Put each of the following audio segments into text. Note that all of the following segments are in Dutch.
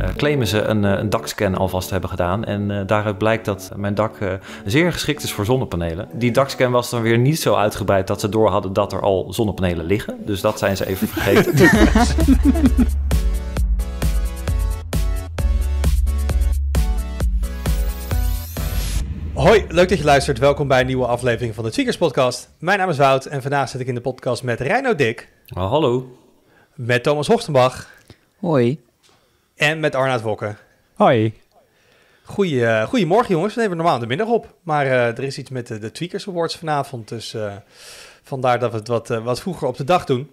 Eh, claimen ze een, eh, een dakscan alvast hebben gedaan. En eh, daaruit blijkt dat mijn dak zeer geschikt is voor zonnepanelen. Die dakscan was dan weer niet zo uitgebreid dat ze door hadden dat er al zonnepanelen liggen. Dus dat zijn ze even vergeten. Hoi, leuk dat je luistert. Welkom bij een nieuwe aflevering van de Tweakers Podcast. Mijn naam is Wout en vandaag zit ik in de podcast met Reino Dik. Oh, hallo. Met Thomas Hochtenbach. Hoi en met Arnaud Wokken. Hoi. Goeie, uh, eh, goedemorgen jongens, we nemen normaal de middag op. Maar eh, er is iets met de, de Tweakers Awards vanavond, dus eh, vandaar dat we het wat, wat vroeger op de dag doen.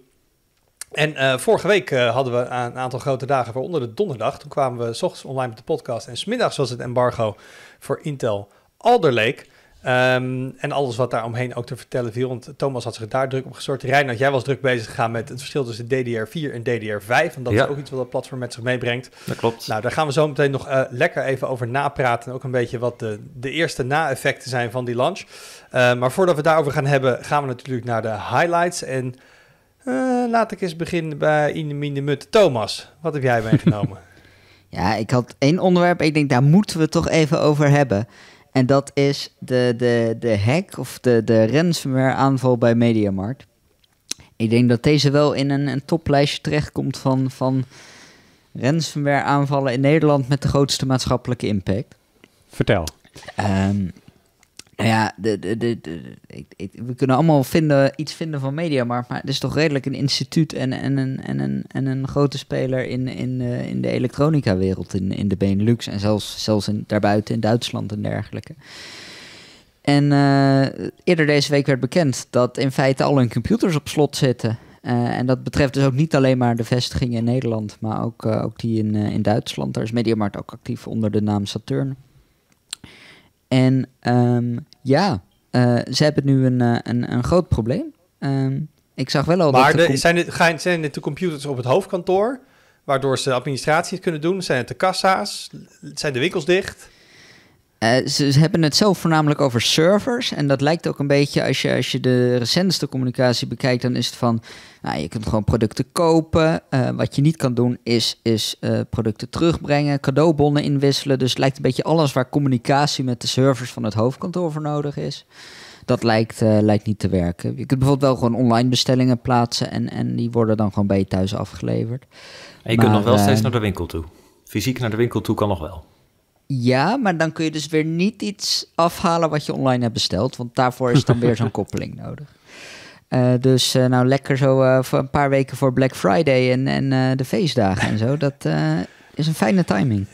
En vorige week hadden we een aantal grote dagen, waaronder de donderdag. Toen kwamen we s ochtends online met de podcast en smiddags was het embargo voor Intel Alder Lake. Ehm, en alles wat daar omheen ook te vertellen viel. Want Thomas had zich daar druk op gestort. Reinhard, jij was druk bezig gegaan met het verschil tussen DDR4 en DDR5. En dat is ook iets wat dat platform met zich meebrengt. Dat klopt. Nou, daar gaan we zo meteen nog eh, lekker even over napraten. En ook een beetje wat de, de eerste na-effecten zijn van die launch. Ehm, maar voordat we daarover gaan hebben, gaan we natuurlijk naar de highlights. En eh, laat ik eens beginnen bij de Mut. Thomas, wat heb jij meegenomen? ja, ik had één onderwerp. Ik denk, daar moeten we het toch even over hebben. En dat is de, de, de hack of de, de ransomware aanval bij Mediamarkt. Ik denk dat deze wel in een, een toplijstje terechtkomt van, van ransomware aanvallen in Nederland met de grootste maatschappelijke impact. Vertel. Um, nou ja, de, we kunnen allemaal vinden, iets vinden van media, maar, maar het is toch redelijk een instituut en, en, een, en, en een grote speler in, in, eh, in de elektronicawereld in, in de Benelux en zelfs, zelfs in, daarbuiten in Duitsland en dergelijke. En eh, eerder deze week werd bekend dat in feite al hun computers op slot zitten. Eh, en dat betreft dus ook niet alleen maar de vestigingen in Nederland, maar ook, ook die in, in Duitsland. Daar is Mediamarkt ook actief onder de naam Saturn. En ehm, ja, eh, ze hebben nu een, eh, een, een groot probleem. Ehm, ik zag wel al maar dat... Maar zijn, dit, zijn de computers op het hoofdkantoor, waardoor ze administratie kunnen doen? Zijn het de kassa's? Zijn de winkels dicht? Eh, ze, hebben het zelf voornamelijk over servers. En dat lijkt ook een beetje, als je, als je de recentste communicatie bekijkt, dan is het van, nou, je kunt gewoon producten kopen. Eh, wat je niet kan doen is, is eh, producten terugbrengen, cadeaubonnen inwisselen. Dus het lijkt een beetje alles waar communicatie met de servers van het hoofdkantoor voor nodig is. Dat lijkt, lijkt niet te werken. Je kunt bijvoorbeeld wel gewoon online bestellingen plaatsen en, en die worden dan gewoon bij je thuis afgeleverd. En je kunt nog wel steeds naar de winkel toe. Fysiek naar de winkel toe kan nog wel. Ja, maar dan kun je dus weer niet iets afhalen wat je online hebt besteld. Want daarvoor is dan weer zo'n koppeling nodig. Eh, dus eh, nou lekker zo eh, voor een paar weken voor Black Friday en, en de feestdagen en zo. Dat is een fijne timing.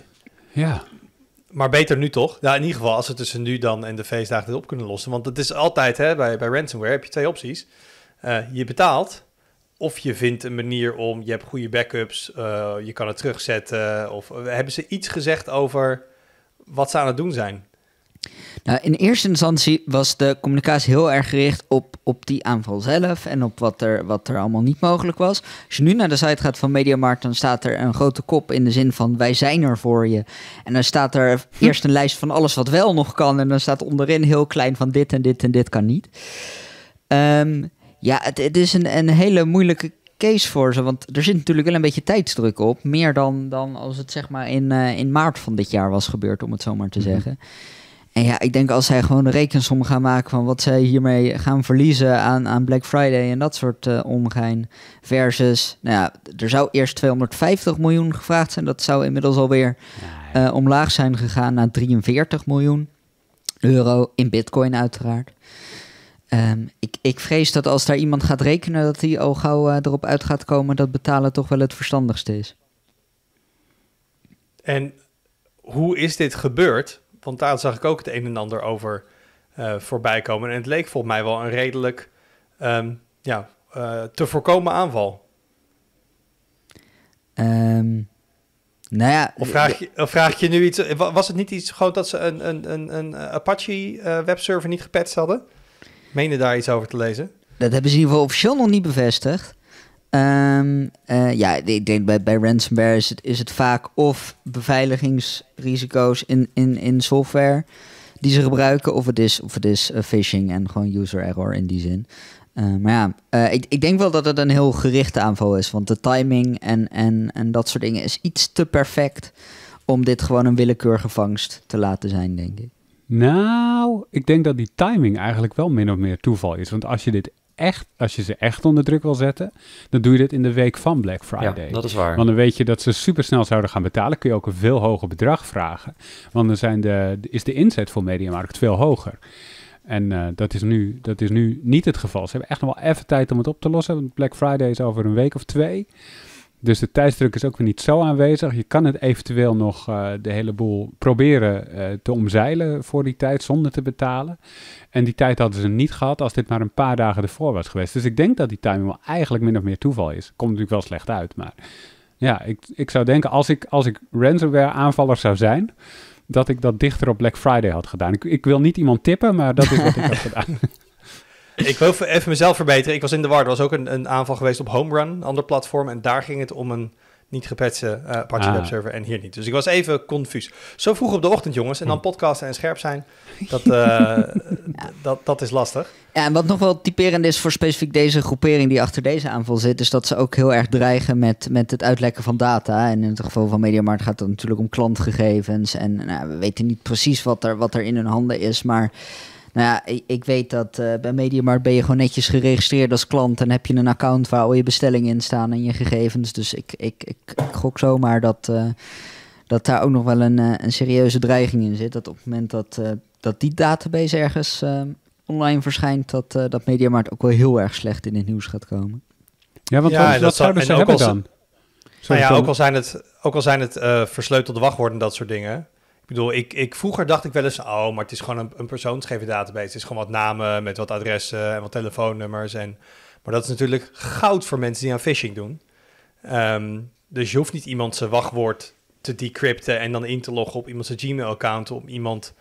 Ja, maar beter nu toch? Ja, in ieder geval als we tussen nu dan en de feestdagen dit op kunnen lossen. Want het is altijd, hè, bij, bij ransomware heb je twee opties. je betaalt of je vindt een manier om, je hebt goede backups, je kan het terugzetten. Of hebben ze iets gezegd over wat ze aan het doen zijn. Nou, in eerste instantie was de communicatie heel erg gericht op, op die aanval zelf en op wat er, wat er allemaal niet mogelijk was. Als je nu naar de site gaat van Mediamarkt, dan staat er een grote kop in de zin van wij zijn er voor je. En dan staat er hm. eerst een lijst van alles wat wel nog kan en dan staat onderin heel klein van dit en dit en dit kan niet. Ehm, ja, het, het, is een, een hele moeilijke case voor ze? Want er zit natuurlijk wel een beetje tijdsdruk op. Meer dan, dan als het zeg maar in, eh, in maart van dit jaar was gebeurd, om het zo maar te mhm. zeggen. En ja, ik denk als zij gewoon een rekensom gaan maken van wat zij hiermee gaan verliezen aan, aan Black Friday en dat soort uh, eh, omgein. Versus, nou ja, er zou eerst 250 miljoen gevraagd zijn. Dat zou inmiddels alweer uh, omlaag zijn gegaan naar 43 miljoen euro in bitcoin uiteraard. Ehm, ik, ik vrees dat als daar iemand gaat rekenen, dat hij al gauw eh, erop uit gaat komen dat betalen toch wel het verstandigste is. En hoe is dit gebeurd? Want daar zag ik ook het een en ander over uh, voorbij komen. En het leek volgens mij wel een redelijk ehm, ja, eh, te voorkomen aanval. Ehm, nou ja, of, vraag je, of vraag je nu iets? Was het niet iets gewoon dat ze een, een, een, een Apache webserver niet gepatcht hadden? meende daar iets over te lezen. Dat hebben ze in ieder geval officieel nog niet bevestigd. Ehm, eh, ja, ik denk bij, bij ransomware is het, is het vaak of beveiligingsrisico's in, in, in software die ze gebruiken, of het is, of het is eh, phishing en gewoon user error in die zin. Eh, maar ja, ik, ik, denk wel dat het een heel gerichte aanval is. Want de timing en, en, en dat soort dingen is iets te perfect om dit gewoon een willekeurige vangst te laten zijn, denk ik. Nou, ik denk dat die timing eigenlijk wel min of meer toeval is. Want als je dit echt, als je ze echt onder druk wil zetten, dan doe je dit in de week van Black Friday. Ja, dat is waar. Want dan weet je dat ze supersnel zouden gaan betalen, kun je ook een veel hoger bedrag vragen. Want dan zijn de, is de inzet voor Mediamarkt veel hoger. En eh, dat, is nu, dat is nu niet het geval. Ze hebben echt nog wel even tijd om het op te lossen. Want Black Friday is over een week of twee. Dus de tijdsdruk is ook weer niet zo aanwezig. Je kan het eventueel nog eh, de hele boel proberen eh, te omzeilen voor die tijd zonder te betalen. En die tijd hadden ze niet gehad als dit maar een paar dagen ervoor was geweest. Dus ik denk dat die timing wel eigenlijk min of meer toeval is. Komt natuurlijk wel slecht uit, maar ja, ik, ik zou denken als ik, als ik ransomware aanvaller zou zijn, dat ik dat dichter op Black Friday had gedaan. Ik, ik wil niet iemand tippen, maar dat is wat ik had gedaan ik wil even mezelf verbeteren. Ik was in de war. Er was ook een, een aanval geweest op Home Run, ander platform. En daar ging het om een niet gepatste uh, eh, Apache ah. webserver en hier niet. Dus ik was even confuus. Zo vroeg op de ochtend, jongens. En dan hm. podcasten en scherp zijn. Dat, eh, dat, dat is lastig. Ja, en wat nog wel typerend is voor specifiek deze groepering die achter deze aanval zit, is dat ze ook heel erg dreigen met, met het uitlekken van data. En in het geval van Mediamarkt gaat het natuurlijk om klantgegevens. En nou, we weten niet precies wat er, wat er in hun handen is, maar nou ja, ik weet dat uh, bij MediaMart ben je gewoon netjes geregistreerd als klant. En heb je een account waar al je bestellingen in staan en je gegevens. Dus ik, ik, ik, gok zomaar dat, eh, dat daar ook nog wel een, eh, een serieuze dreiging in zit. Dat op het moment dat, dat die database ergens online verschijnt, dat, dat Mediamarkt ook wel heel erg slecht in het nieuws gaat komen. Ja, want dat, zouden ze hebben nou ja, ook al zijn het, ook al zijn het versleutelde wachtwoorden dat soort dingen ik bedoel, ik, ik, vroeger dacht ik wel eens, oh, maar het is gewoon een, een database. Het is gewoon wat namen met wat adressen en wat telefoonnummers. En, maar dat is natuurlijk goud voor mensen die aan phishing doen. Ehm, dus je hoeft niet iemand zijn wachtwoord te decrypten en dan in te loggen op iemands Gmail-account om iemand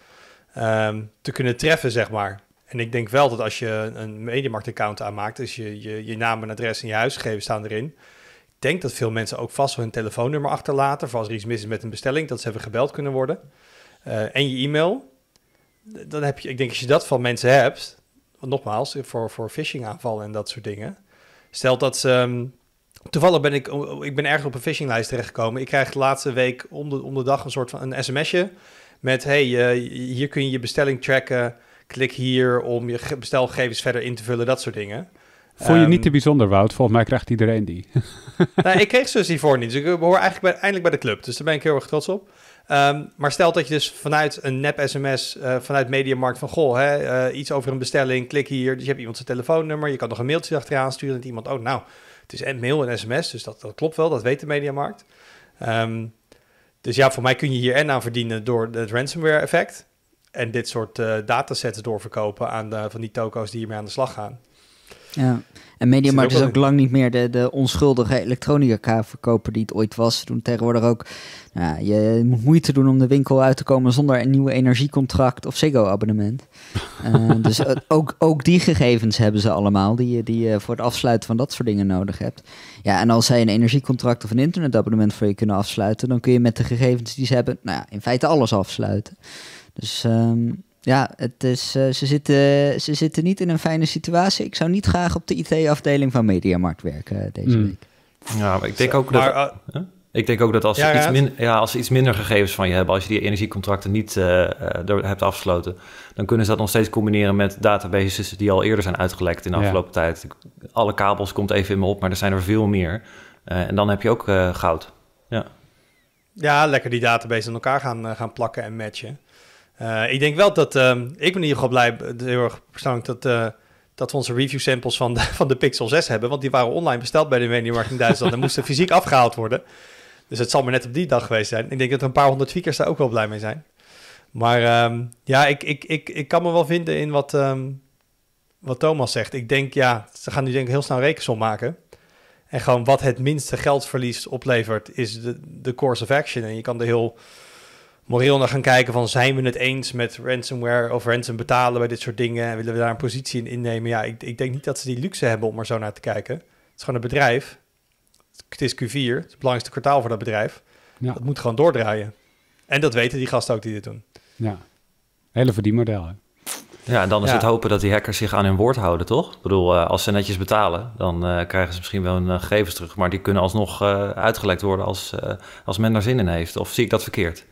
ehm, te kunnen treffen, zeg maar. En ik denk wel dat als je een mediamarkt-account aanmaakt, dus je, je, je naam en adres en je huisgegevens staan erin, denk dat veel mensen ook vast hun telefoonnummer achterlaten. Voor als er iets mis is met een bestelling, dat ze hebben gebeld kunnen worden. Eh, en je e-mail. Dan heb je, ik denk als je dat van mensen hebt, nogmaals, voor, voor phishing aanvallen en dat soort dingen. Stelt dat ze. Ehm, toevallig ben ik, ik ben ergens op een phishinglijst terechtgekomen. Ik krijg de laatste week om de, om de dag een soort van een sms'je. Met hey, eh, hier kun je je bestelling tracken. Klik hier om je bestelgegevens verder in te vullen, dat soort dingen. Vond je um, niet ehm, te bijzonder, Wout? Volgens mij krijgt iedereen die. nou, ik kreeg dus hiervoor niet. Dus ik eh, behoor eigenlijk bij, eindelijk bij de club. Dus daar ben ik heel erg trots op. Ehm, maar stel dat je dus vanuit een nep-sms, uh, eh, vanuit Mediamarkt van... goh, hè, eh, iets over een bestelling, klik hier. Dus je hebt iemand zijn telefoonnummer. Je kan nog een mailtje achteraan sturen. En iemand, oh nou, het is en mail en sms. Dus dat, dat klopt wel, dat weet de Mediamarkt. Um, dus ja, voor mij kun je hier en aan verdienen door het ransomware effect... en dit soort uh, datasets doorverkopen aan van die toko's die hiermee aan de slag gaan... Ja. En Mediamarkt is ook, lang niet meer de, de onschuldige elektronica verkoper die het ooit was. Ze doen tegenwoordig ook, je moet moeite doen om de winkel uit te komen zonder een nieuw energiecontract of Ziggo-abonnement. Eh, dus eh, ook, ook die gegevens hebben ze allemaal, die, die je voor het afsluiten van dat soort dingen nodig hebt. Ja, en als zij een energiecontract of een internetabonnement voor je kunnen afsluiten, dan kun je met de gegevens die ze hebben, nou ja, in feite alles afsluiten. Dus ehm, ja, het is, eh, ze, zitten, ze zitten niet in een fijne situatie. Ik zou niet graag op de IT-afdeling van Mediamarkt werken eh, deze hmm. week. Ja, ik denk ook dat... Ah, ik denk ook dat als, ze Iets ja, als iets minder gegevens van je hebben, als je die energiecontracten niet eh, hebt afgesloten, dan kunnen ze dat nog steeds combineren met databases die al eerder zijn uitgelekt in de afgelopen tijd. Alle kabels komt even in me op, maar er zijn er veel meer. en dan heb je ook goud. Ja. ja, lekker die database in elkaar gaan, gaan plakken en matchen. Eh, ik denk wel dat, ehm, ik ben in ieder geval blij, heel erg persoonlijk, dat, eh, dat we onze review samples van de, van de Pixel 6 hebben. Want die waren online besteld bij de Mediamarkt in Duitsland en moesten fysiek afgehaald worden. Dus het zal maar net op die dag geweest zijn. Ik denk dat er een paar honderd tweakers daar ook wel blij mee zijn. Maar ehm, ja, ik, ik, ik, ik kan me wel vinden in wat, ehm, wat Thomas zegt. Ik denk, ja, ze gaan nu denk ik heel snel rekensom maken. En gewoon wat het minste geldverlies oplevert, is de, de course of action. En je kan er heel moreel naar gaan kijken van zijn we het eens met ransomware of ransom betalen bij dit soort dingen en willen we daar een positie in innemen. Ja, ik, ik, denk niet dat ze die luxe hebben om er zo naar te kijken. Het is gewoon een bedrijf. Het is Q4, het, is belangrijkste kwartaal voor dat bedrijf. Ja. Dat moet gewoon doordraaien. En dat weten die gasten ook die dit doen. Ja, hele verdienmodel Ja, en dan is het hopen dat die hackers zich aan hun woord houden, toch? Ik bedoel, eh, als ze netjes betalen, dan eh, krijgen ze misschien wel hun eh, gegevens terug. Maar die kunnen alsnog uitgelekt worden als, als men daar zin in heeft. Of zie ik dat verkeerd?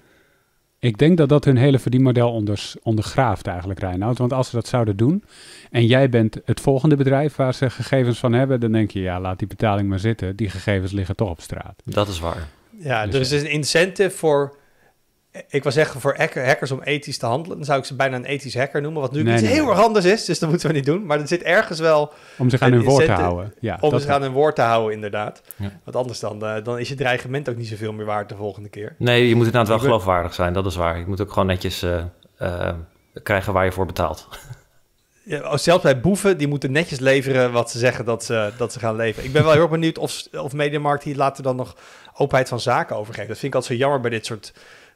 Ik denk dat dat hun hele verdienmodel ondergraaft eigenlijk, Reinoud. Want als ze dat zouden doen en jij bent het volgende bedrijf waar ze gegevens van hebben, dan denk je, ja, laat die betaling maar zitten. Die gegevens liggen toch op straat. Dat is waar. Ja, dus, dus er is een incentive voor ik wil zeggen, voor hackers om ethisch te handelen, dan zou ik ze bijna een ethisch hacker noemen, wat nu iets heel erg anders is, dus dat moeten we niet doen. Maar er zit ergens wel... Om zich aan hun woord te houden. Ja, om zich aan hun woord te houden, inderdaad. Want anders dan, eh, dan is je dreigement ook niet zoveel meer waard de volgende keer. Nee, je moet inderdaad wel geloofwaardig zijn, dat is waar. Je moet ook gewoon netjes eh, eh, krijgen waar je voor betaalt. Ja, oh, zelfs bij boeven, die moeten netjes leveren wat ze zeggen dat ze, dat ze gaan leveren. Ik ben wel heel benieuwd of, of Mediamarkt hier later dan nog openheid van zaken over geeft. Dat vind ik altijd zo jammer bij dit soort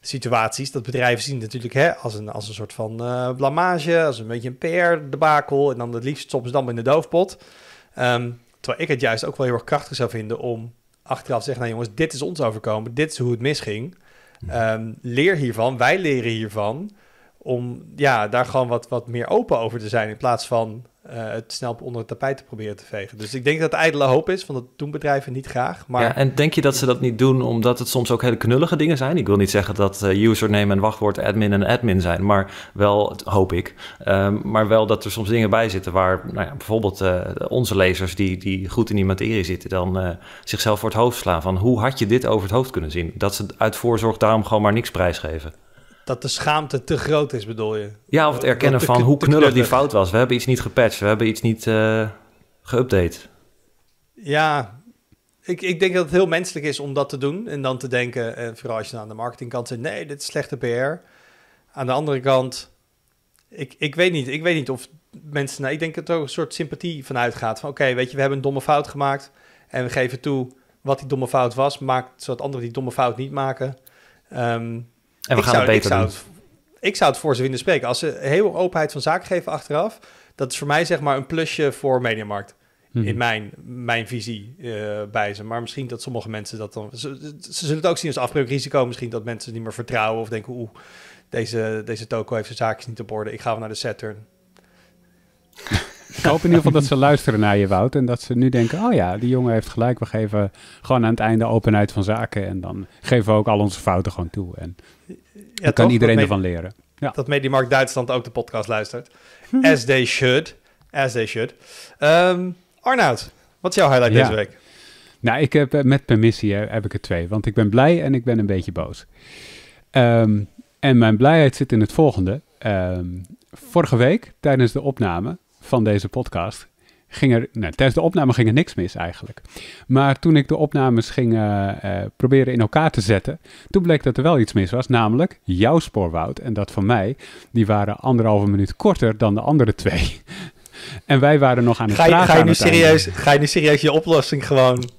situaties. Dat bedrijven zien natuurlijk hè, als, een, als een soort van uh, blamage, als een beetje een PR-debakel. En dan het liefst soms dan in de doofpot. Ehm, terwijl ik het juist ook wel heel erg krachtig zou vinden om achteraf te zeggen: Nou jongens, dit is ons overkomen, dit is hoe het misging. Um, leer hiervan, wij leren hiervan. Om ja, daar gewoon wat, wat meer open over te zijn in plaats van eh, het snel onder het tapijt te proberen te vegen. Dus ik denk dat het ijdele hoop is, van dat doen bedrijven niet graag. Maar... Ja, en denk je dat ze dat niet doen omdat het soms ook hele knullige dingen zijn? Ik wil niet zeggen dat uh, eh, username en wachtwoord admin en admin zijn, maar wel, hoop ik, ehm, maar wel dat er soms dingen bij zitten waar nou ja, bijvoorbeeld eh, onze lezers die, die goed in die materie zitten, dan zichzelf voor het hoofd slaan van hoe had je dit over het hoofd kunnen zien? Dat ze uit voorzorg daarom gewoon maar niks prijsgeven. Dat de schaamte te groot is, bedoel je? Ja, of het erkennen van hoe knullig die fout was. We hebben iets niet gepatcht, we hebben iets niet uh, geüpdate. Ja, ik, ik denk dat het heel menselijk is om dat te doen. En dan te denken, en eh, vooral als je aan de marketingkant zit, nee, dit is slechte PR. Aan de andere kant, ik, ik weet niet. Ik weet niet of mensen, nou, ik denk dat er ook een soort sympathie vanuit gaat. Van oké, weet je, we hebben een domme fout gemaakt. En we geven toe wat die domme fout was. Maakt, zodat anderen die domme fout niet maken. Ehm, en we gaan het beter ik ik zou het voor ze willen spreken. Als ze heel openheid van zaken geven achteraf, dat is voor mij zeg maar een plusje voor Mediamarkt. In mhm. mijn, mijn visie eh, bij ze. Maar misschien dat sommige mensen dat dan. Ze, zullen het ook zien als afbreukrisico. Misschien dat mensen niet meer vertrouwen of denken: oeh, deze, deze toko heeft zijn zaakjes niet op orde. Ik ga wel naar de Saturn. Ik hoop in ieder geval dat ze luisteren naar je, Wout. En dat ze nu denken, oh ja, die jongen heeft gelijk. We geven gewoon aan het einde openheid van zaken. En dan geven we ook al onze fouten gewoon toe. En ja, kan iedereen ervan leren. Ja. Dat Markt Duitsland ook de podcast luistert. Hm. As they should. As they should. Um, Arnoud, wat is jouw highlight deze week? Nou, ik heb eh, met permissie eh, heb ik er twee. Want ik ben blij en ik ben een beetje boos. Ehm, en mijn blijheid zit in het volgende. Ehm, vorige week, tijdens de opname van deze podcast, ging er, nou, tijdens de opname ging er niks mis eigenlijk. Maar toen ik de opnames ging eh, eh, proberen in elkaar te zetten, toen bleek dat er wel iets mis was. Namelijk jouw spoorwoud en dat van mij, die waren anderhalve minuut korter dan de andere twee. en wij waren nog aan het ga je, ga je nu serieus, Ga je nu serieus je oplossing gewoon...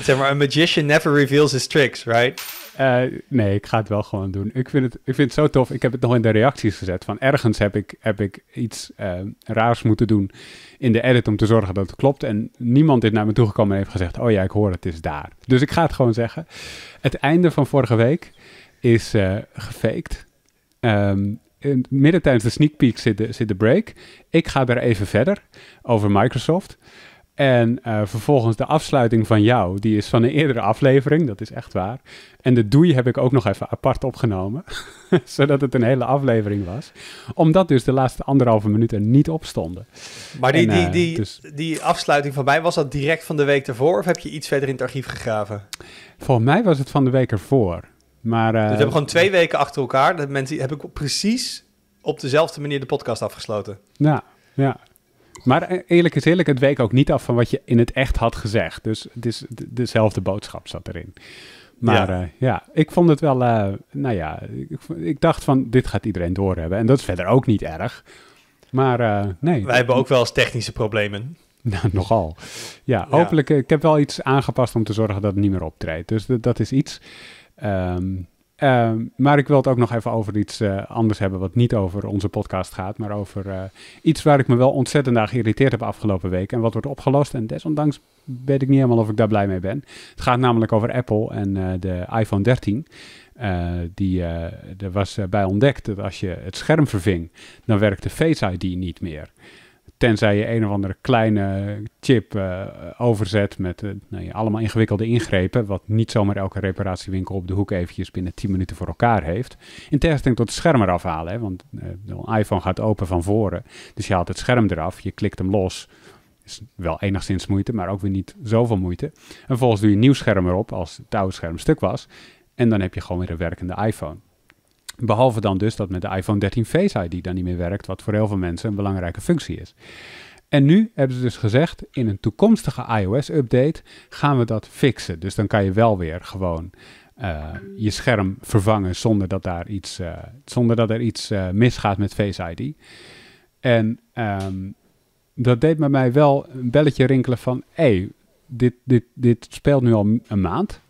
Zeg maar, a magician never reveals his tricks, right? Eh, nee, ik ga het wel gewoon doen. Ik vind, het, ik vind het zo tof. Ik heb het nog in de reacties gezet. Van ergens heb ik, heb ik iets eh, raars moeten doen in de edit om te zorgen dat het klopt. En niemand is naar me toegekomen en heeft gezegd: Oh ja, ik hoor het is daar. Dus ik ga het gewoon zeggen. Het einde van vorige week is uh, gefaked. Um, in, midden tijdens de sneak peek zit de, zit de break. Ik ga er even verder over Microsoft. En eh, vervolgens de afsluiting van jou, die is van een eerdere aflevering, dat is echt waar. En de doei heb ik ook nog even apart opgenomen, zodat het een hele aflevering was. Omdat dus de laatste anderhalve minuut er niet op stonden. Maar die, die, eh, die, dus- die afsluiting van mij, was dat direct van de week ervoor of heb je iets verder in het archief gegraven? Volgens mij was het van de week ervoor. Maar, uh, dus we eh, hebben gewoon twee weken achter elkaar. Dat mensen heb ik precies op dezelfde manier de podcast afgesloten. Ja, ja. Maar eh, eerlijk is eerlijk, het week ook niet af van wat je in het echt had gezegd. Dus het is dezelfde boodschap zat erin. Maar ja, eh, ja ik vond het wel, uh, nou ja, ik, dacht van dit gaat iedereen doorhebben. En dat is verder ook niet erg. Maar nee. Wij hebben ook wel eens technische problemen. Nou, nogal. Ja, hopelijk. Ik heb wel iets aangepast om te zorgen dat het niet meer optreedt. Dus dat is iets. Ehm, Ehm, maar ik wil het ook nog even over iets eh, anders hebben, wat niet over onze podcast gaat, maar over eh, iets waar ik me wel ontzettend aan geïrriteerd heb afgelopen week en wat wordt opgelost. En desondanks weet ik niet helemaal of ik daar blij mee ben. Het gaat namelijk over Apple en eh, de iPhone 13. die er was bij ontdekt dat als je het scherm verving, dan werkte Face ID niet meer. Tenzij je een of andere kleine chip eh, overzet met eh, nou ja, allemaal ingewikkelde ingrepen. Wat niet zomaar elke reparatiewinkel op de hoek eventjes binnen 10 minuten voor elkaar heeft. In tegenstelling tot het scherm eraf halen. Hè, want eh, de iPhone gaat open van voren. Dus je haalt het scherm eraf, je klikt hem los. Is wel enigszins moeite, maar ook weer niet zoveel moeite. En vervolgens doe je een nieuw scherm erop als het oude scherm stuk was. En dan heb je gewoon weer een werkende iPhone. Behalve dan dus dat met de iPhone 13 Face ID dan niet meer werkt, wat voor heel veel mensen een belangrijke functie is. En nu hebben ze dus gezegd, in een toekomstige iOS-update gaan we dat fixen. Dus dan kan je wel weer gewoon eh, je scherm vervangen zonder dat, daar iets, eh, zonder dat er iets eh, misgaat met Face ID. En ehm, dat deed bij mij wel een belletje rinkelen van, hé, dit, dit, dit speelt nu al een maand.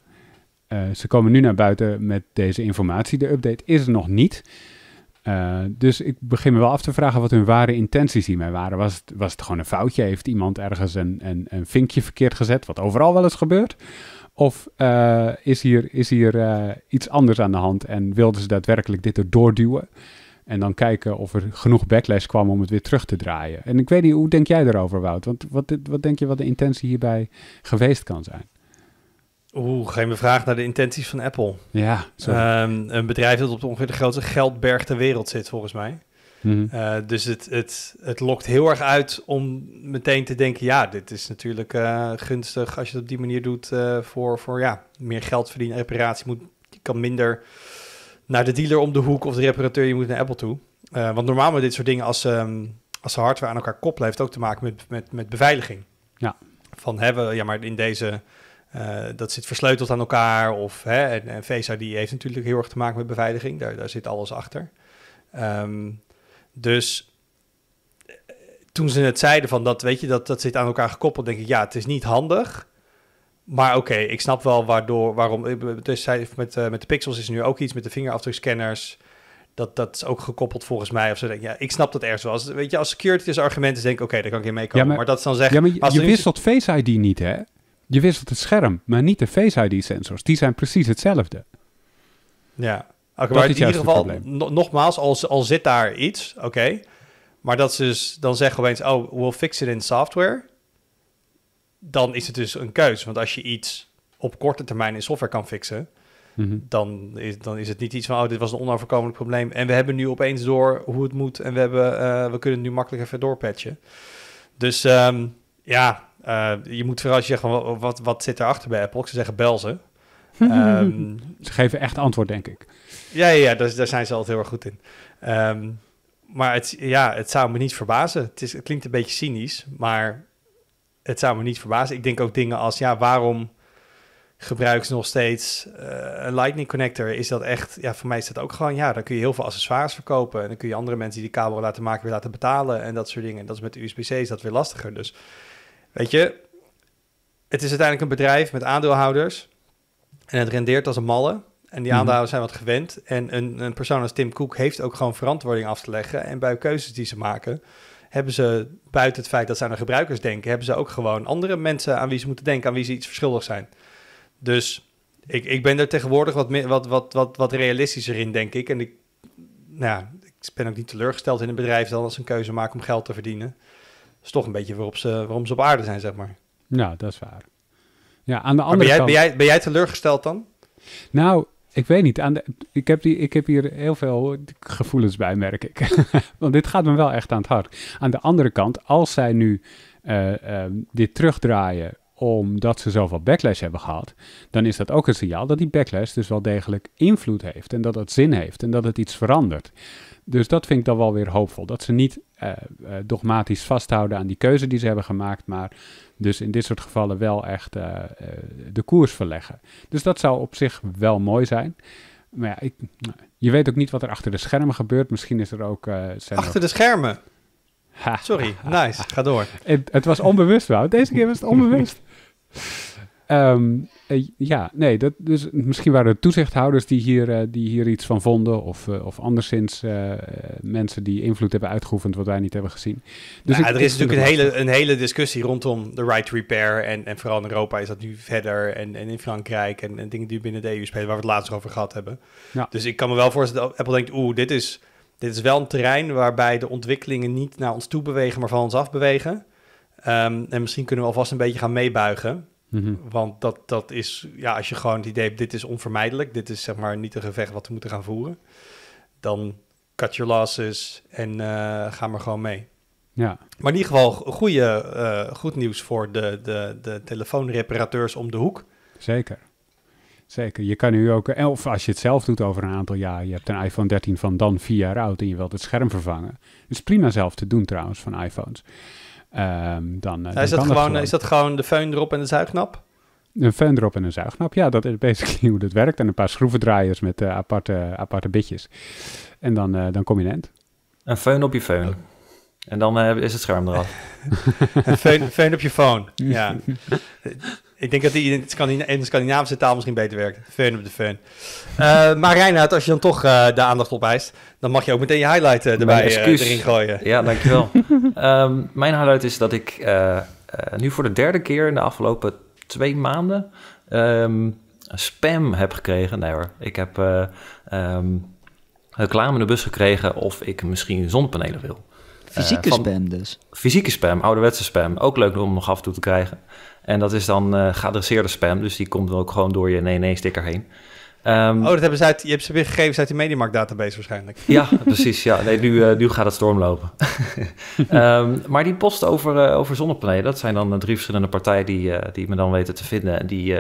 Eh, ze komen nu naar buiten met deze informatie. De update is er nog niet. Eh, dus ik begin me wel af te vragen wat hun ware intenties hiermee waren. Was het, was het gewoon een foutje? Heeft iemand ergens een, een, een vinkje verkeerd gezet, wat overal wel eens gebeurt? Of eh, is hier, is hier iets anders aan de hand en wilden ze daadwerkelijk dit erdoor duwen? En dan kijken of er genoeg backlash kwam om het weer terug te draaien. En ik weet niet, hoe denk jij daarover, Wout? Want wat, wat denk je wat de intentie hierbij geweest kan zijn? Oeh, geen vraag naar de intenties van Apple. Ja, ehm, een bedrijf dat op ongeveer de grootste geldberg ter wereld zit, volgens mij. uh, dus het, het, het lokt heel erg uit om meteen te denken: ja, dit is natuurlijk eh, gunstig als je het op die manier doet eh, voor, voor ja, meer geld verdienen. Reparatie moet, je kan minder naar de dealer om de hoek of de reparateur, je moet naar Apple toe. want normaal met dit soort dingen, als, ehm, als ze hardware aan elkaar koppelen, heeft ook te maken met, met, met beveiliging. Ja. Van hebben, ja, maar in deze eh, dat zit versleuteld aan elkaar. Of, hè, en, en die heeft natuurlijk heel erg te maken met beveiliging. Daar, daar zit alles achter. Ehm, dus eh, toen ze het zeiden van dat, weet je, dat, dat zit aan elkaar gekoppeld, denk ik, ja, het is niet handig. Maar oké, ik snap wel waardoor, waarom. Dus met, eh, met de pixels is nu ook iets met de vingerafdrukscanners. Dat, dat is ook gekoppeld volgens mij. Of zo ja, ik snap dat ergens wel. Als, weet je, als security is argument is, denk ik, oké, daar kan ik in meekomen. Ja, maar, dat is dan zeggen... Ja, maar je, wist dat Face ID niet, hè? Je wisselt het scherm, maar niet de Face ID-sensors. Die zijn precies hetzelfde. Ja, okay, maar in ieder geval, nogmaals, al, al zit daar iets, oké. maar dat ze dus, dan zeggen we eens, oh, we'll fix it in software. Dan is het dus een keuze. Want als je iets op korte termijn in software kan fixen, mhm. dan, is, dan is het niet iets van, oh, dit was een onoverkomelijk probleem. En we hebben nu opeens door hoe het moet. En we, hebben, eh, we kunnen het nu makkelijk even doorpatchen. Dus ehm, ja, eh, je moet vooral als je van, wat, wat zit erachter bij Apple? Ze zeggen, bel ze. Ehm, ze geven echt antwoord, denk ik. Ja, ja, ja daar, daar zijn ze altijd heel erg goed in. Ehm, maar het, ja, het zou me niet verbazen. Het, klinkt een beetje cynisch, maar het zou me niet verbazen. Ik denk ook dingen als, ja, waarom gebruik ze nog steeds eh, een Lightning connector? Is dat echt, ja, voor mij is dat ook gewoon, ja, dan kun je heel veel accessoires verkopen. En dan kun je andere mensen die die kabel laten maken weer laten betalen en dat soort dingen. En dat is met USB-C is dat weer lastiger. Dus Weet je, het is uiteindelijk een bedrijf met aandeelhouders. En het rendeert als een malle. En die mhm. aandeelhouders zijn wat gewend. En een, een persoon als Tim Cook heeft ook gewoon verantwoording af te leggen. En bij keuzes die ze maken, hebben ze buiten het feit dat ze aan de gebruikers denken, hebben ze ook gewoon andere mensen aan wie ze moeten denken, aan wie ze iets verschuldigd zijn. Dus ik, ik ben er tegenwoordig wat, wat, wat, wat, wat realistischer in, denk ik. En ik, nou, ik ben ook niet teleurgesteld in een bedrijf dan als ze een keuze maken om geld te verdienen is toch een beetje waarop ze, waarom ze op aarde zijn, zeg maar. Nou, dat is waar. Ja, aan de andere ben jij, Ben jij, ben jij teleurgesteld dan? Nou, ik weet niet. Aan de, ik, heb die, ik heb hier heel veel gevoelens bij, merk ik. Want dit gaat me wel echt aan het hart. Aan de andere kant, als zij nu eh, ehm, dit terugdraaien omdat ze zoveel backlash hebben gehad, dan is dat ook een signaal dat die backlash dus wel degelijk invloed heeft en dat het zin heeft en dat het iets verandert. Dus dat vind ik dan wel weer hoopvol. Dat ze niet eh, eh, dogmatisch vasthouden aan die keuze die ze hebben gemaakt, maar dus in dit soort gevallen wel echt eh, de koers verleggen. Dus dat zou op zich wel mooi zijn. Maar ja, ik, je weet ook niet wat er achter de schermen gebeurt. Misschien is er ook. achter de schermen? Sorry, nice. Ga door. Het, het was onbewust, wel Deze keer was het onbewust. Ehm, eh, ja, nee, dat, dus misschien waren het toezichthouders die hier, eh, die hier iets van vonden. Of, eh, of anderszins mensen die invloed hebben uitgeoefend wat wij niet hebben gezien. Dus nou, er is natuurlijk een hele, een hele discussie rondom de right to repair. En, en vooral in Europa is dat nu verder. En, en in Frankrijk en, en dingen die binnen de EU spelen, waar we het laatst over gehad hebben. Dus ik kan me wel voorstellen dat Apple denkt, oeh, dit is, dit is wel een terrein waarbij de ontwikkelingen niet naar ons toe bewegen, maar van ons afbewegen. Um, en misschien kunnen we alvast een beetje gaan meebuigen. Mhm. Want dat, dat is, ja, als je gewoon het idee hebt, dit is onvermijdelijk, dit is zeg maar niet een gevecht wat we moeten gaan voeren, dan cut your losses en uh, ga maar gewoon mee. Ja. Maar in ieder geval goede, eh, goed nieuws voor de, de, de telefoonreparateurs om de hoek. Zeker. Zeker. Je kan nu ook, eh, of als je het zelf doet over een aantal jaar, je hebt een iPhone 13 van dan vier jaar oud en je wilt het scherm vervangen. Dat is prima zelf te doen trouwens van iPhones. Ehm, dan, eh, dan is, dat gewoon, is dat gewoon de föhn erop en de zuignap? Een föhn erop en een zuignap, ja, dat is basically hoe dat werkt. En een paar schroevendraaiers met eh, aparte, aparte bitjes. En dan, eh, dan kom je in end. Een föhn op je föhn. Oh. En dan is het scherm eraf. Een veun op je phone, ja. Ik denk dat die in, Scandina in de Scandinavische taal misschien beter werkt. Fun op de fun. Eh, maar Reinhard, als je dan toch eh, de aandacht opeist, dan mag je ook meteen je highlight eh, erbij erin gooien. Ja, dankjewel. um, mijn highlight is dat ik nu voor de derde keer in de afgelopen twee maanden um, spam heb gekregen. Nee hoor, ik heb ehm, reclame in de bus gekregen of ik misschien zonnepanelen wil. Fysieke spam dus? Fysieke spam, ouderwetse spam. Ook leuk om nog af en toe te krijgen. En dat is dan eh, geadresseerde spam. Dus die komt dan ook gewoon door je nee-nee-sticker heen. Ehm, oh, dat hebben ze uit, je hebt ze weer gegevens uit die Mediamarkt database waarschijnlijk. Ja, precies. Ja. Nee, nu, eh, nu gaat het stormlopen. Ehm, maar die post over, eh, over zonnepanelen, dat zijn dan drie verschillende partijen die, die me dan weten te vinden. En die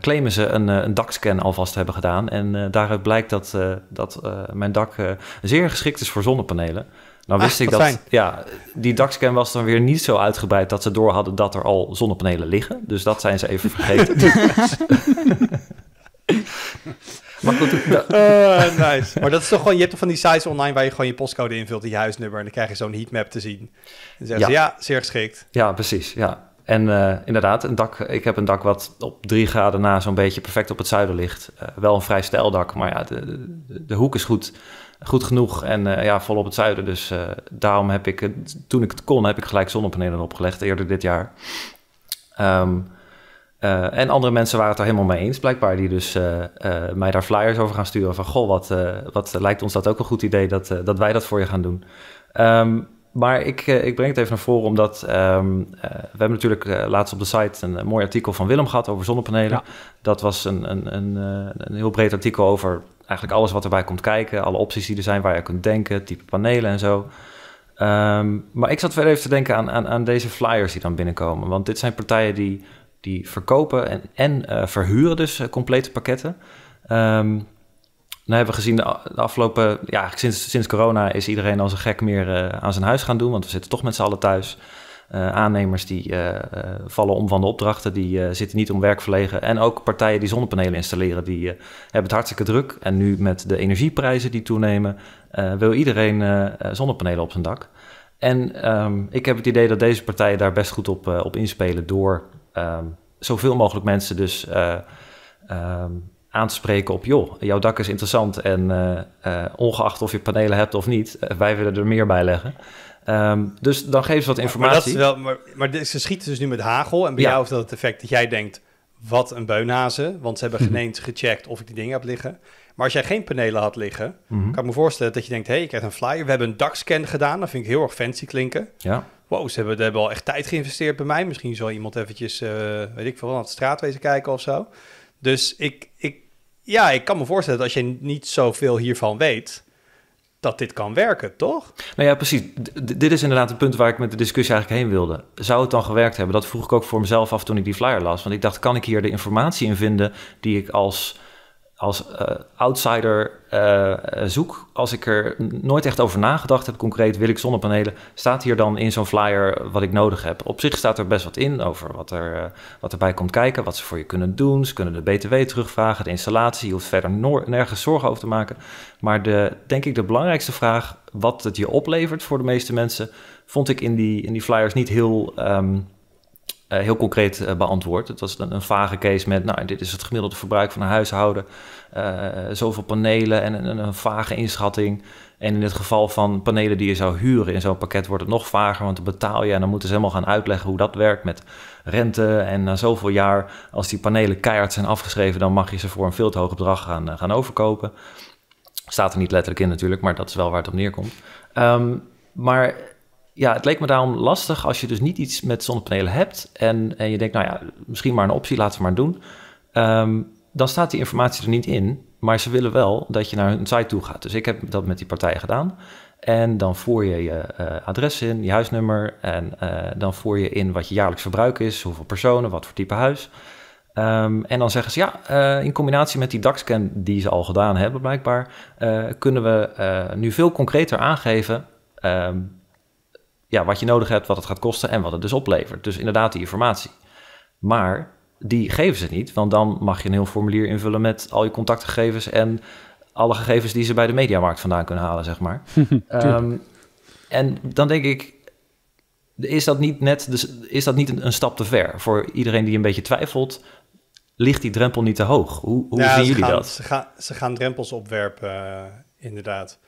claimen ze een, een dakscan alvast hebben gedaan. En daaruit blijkt dat, dat mijn dak zeer geschikt is voor zonnepanelen. Nou wist ah, ik dat, fijn. ja, die dakscan was dan weer niet zo uitgebreid dat ze door hadden dat er al zonnepanelen liggen. Dus dat zijn ze even vergeten. Maar goed, eh, nice. Maar dat is toch gewoon, je hebt toch van die sites online waar je gewoon je postcode invult je huisnummer. En dan krijg je zo'n heatmap te zien. En zeggen ja. Ze, ja, zeer geschikt. Ja, precies. Ja. En eh, inderdaad, een dak, ik heb een dak wat op drie graden na zo'n beetje perfect op het zuiden ligt. Eh, wel een vrij stijl dak, maar ja, de, de, de hoek is goed goed genoeg en uh, ja, vol op het zuiden. Dus eh, daarom heb ik, toen ik het kon, heb ik gelijk zonnepanelen opgelegd eerder dit jaar. Ehm, eh, en andere mensen waren het er helemaal mee eens, blijkbaar, die dus mij daar flyers over gaan sturen van goh, wat, wat lijkt ons dat ook een goed idee dat, dat wij dat voor je gaan doen. Ehm, maar ik, ik breng het even naar voren, omdat ehm, we hebben natuurlijk laatst op de site een, mooi artikel van Willem gehad over zonnepanelen. Dat was een, een, een, een heel breed artikel over eigenlijk alles wat erbij komt kijken, alle opties die er zijn, waar je kunt denken, type panelen en zo. Ehm, maar ik zat verder even te denken aan, aan, aan, deze flyers die dan binnenkomen. Want dit zijn partijen die, die verkopen en, en eh, verhuren dus eh, complete pakketten. Um, nou hebben we gezien de, afgelopen, ja, sinds, sinds corona is iedereen als een gek meer eh, aan zijn huis gaan doen, want we zitten toch met z'n allen thuis. Eh, aannemers die eh, eh, vallen om van de opdrachten, die zitten niet om werk verlegen. En ook partijen die zonnepanelen installeren, die hebben het hartstikke druk. En nu met de energieprijzen die toenemen, wil iedereen zonnepanelen op zijn dak. En ehm, ik heb het idee dat deze partijen daar best goed op, op inspelen door ehm, zoveel mogelijk mensen dus ehm, aan te spreken op, joh, jouw dak is interessant en ongeacht of je panelen hebt of niet, wij willen er meer bij leggen. Ehm, dus dan geven ze wat informatie. maar, dat is wel, maar, maar, ze schieten dus nu met hagel. En bij jou heeft dat het effect dat jij denkt... wat een beunhazen. Want ze hebben mm gecheckt of ik die dingen heb liggen. Maar als jij geen panelen had liggen... Mhm. kan ik me voorstellen dat je denkt... hé, hey, ik heb een flyer. We hebben een dakscan gedaan. Dat vind ik heel erg fancy klinken. Ja. Wow, ze hebben, ze hebben al echt tijd geïnvesteerd bij mij. Misschien zal iemand eventjes... Eh, weet ik veel, aan het straatwezen kijken of zo. Dus ik, ik, ja, ik kan me voorstellen dat als je niet zoveel hiervan weet dat dit kan werken, toch? Nou ja, precies. dit is inderdaad het punt waar ik met de discussie eigenlijk heen wilde. Zou het dan gewerkt hebben? Dat vroeg ik ook voor mezelf af toen ik die flyer las. Want ik dacht, kan ik hier de informatie in vinden die ik als als eh, outsider eh, eh, zoek, als ik er nooit echt over nagedacht heb, concreet wil ik zonnepanelen, staat hier dan in zo'n flyer wat ik nodig heb. Op zich staat er best wat in over wat, er, wat erbij komt kijken, wat ze voor je kunnen doen. Ze kunnen de BTW terugvragen, de installatie, je hoeft verder nergens zorgen over te maken. Maar de, denk ik de belangrijkste vraag, wat het je oplevert voor de meeste mensen, vond ik in die, in die flyers niet heel... Ehm, eh, heel concreet eh, beantwoord. Het was een, een vage case met, nou, dit is het gemiddelde verbruik van een huishouden, uh, zoveel panelen en, een vage inschatting. En in het geval van panelen die je zou huren in zo'n pakket wordt het nog vager, want dan betaal je en dan moeten ze helemaal gaan uitleggen hoe dat werkt met rente. En na zoveel jaar, als die panelen keihard zijn afgeschreven, dan mag je ze voor een veel te hoog bedrag gaan, gaan overkopen. Staat er niet letterlijk in natuurlijk, maar dat is wel waar het op neerkomt. Ehm, maar ja, het leek me daarom lastig als je dus niet iets met zonnepanelen hebt en, en je denkt, nou ja, misschien maar een optie, laten we maar doen. Ehm, dan staat die informatie er niet in, maar ze willen wel dat je naar hun site toe gaat. Dus ik heb dat met die partij gedaan. En dan voer je je eh, adres in, je huisnummer. En eh, dan voer je in wat je jaarlijks verbruik is, hoeveel personen, wat voor type huis. Ehm, en dan zeggen ze ja, eh, in combinatie met die dakscan scan die ze al gedaan hebben, blijkbaar, kunnen we nu veel concreter aangeven. Ehm, ja, wat je nodig hebt, wat het gaat kosten en wat het dus oplevert. Dus inderdaad die informatie. Maar die geven ze niet, want dan mag je een heel formulier invullen met al je contactgegevens en alle gegevens die ze bij de mediamarkt vandaan kunnen halen, zeg maar. Ehm, en dan denk ik, is dat niet net, is dat niet een, stap te ver voor iedereen die een beetje twijfelt? Ligt die drempel niet te hoog? Hoe, hoe zien jullie dat? Ze gaan, ze gaan drempels opwerpen, eh, inderdaad.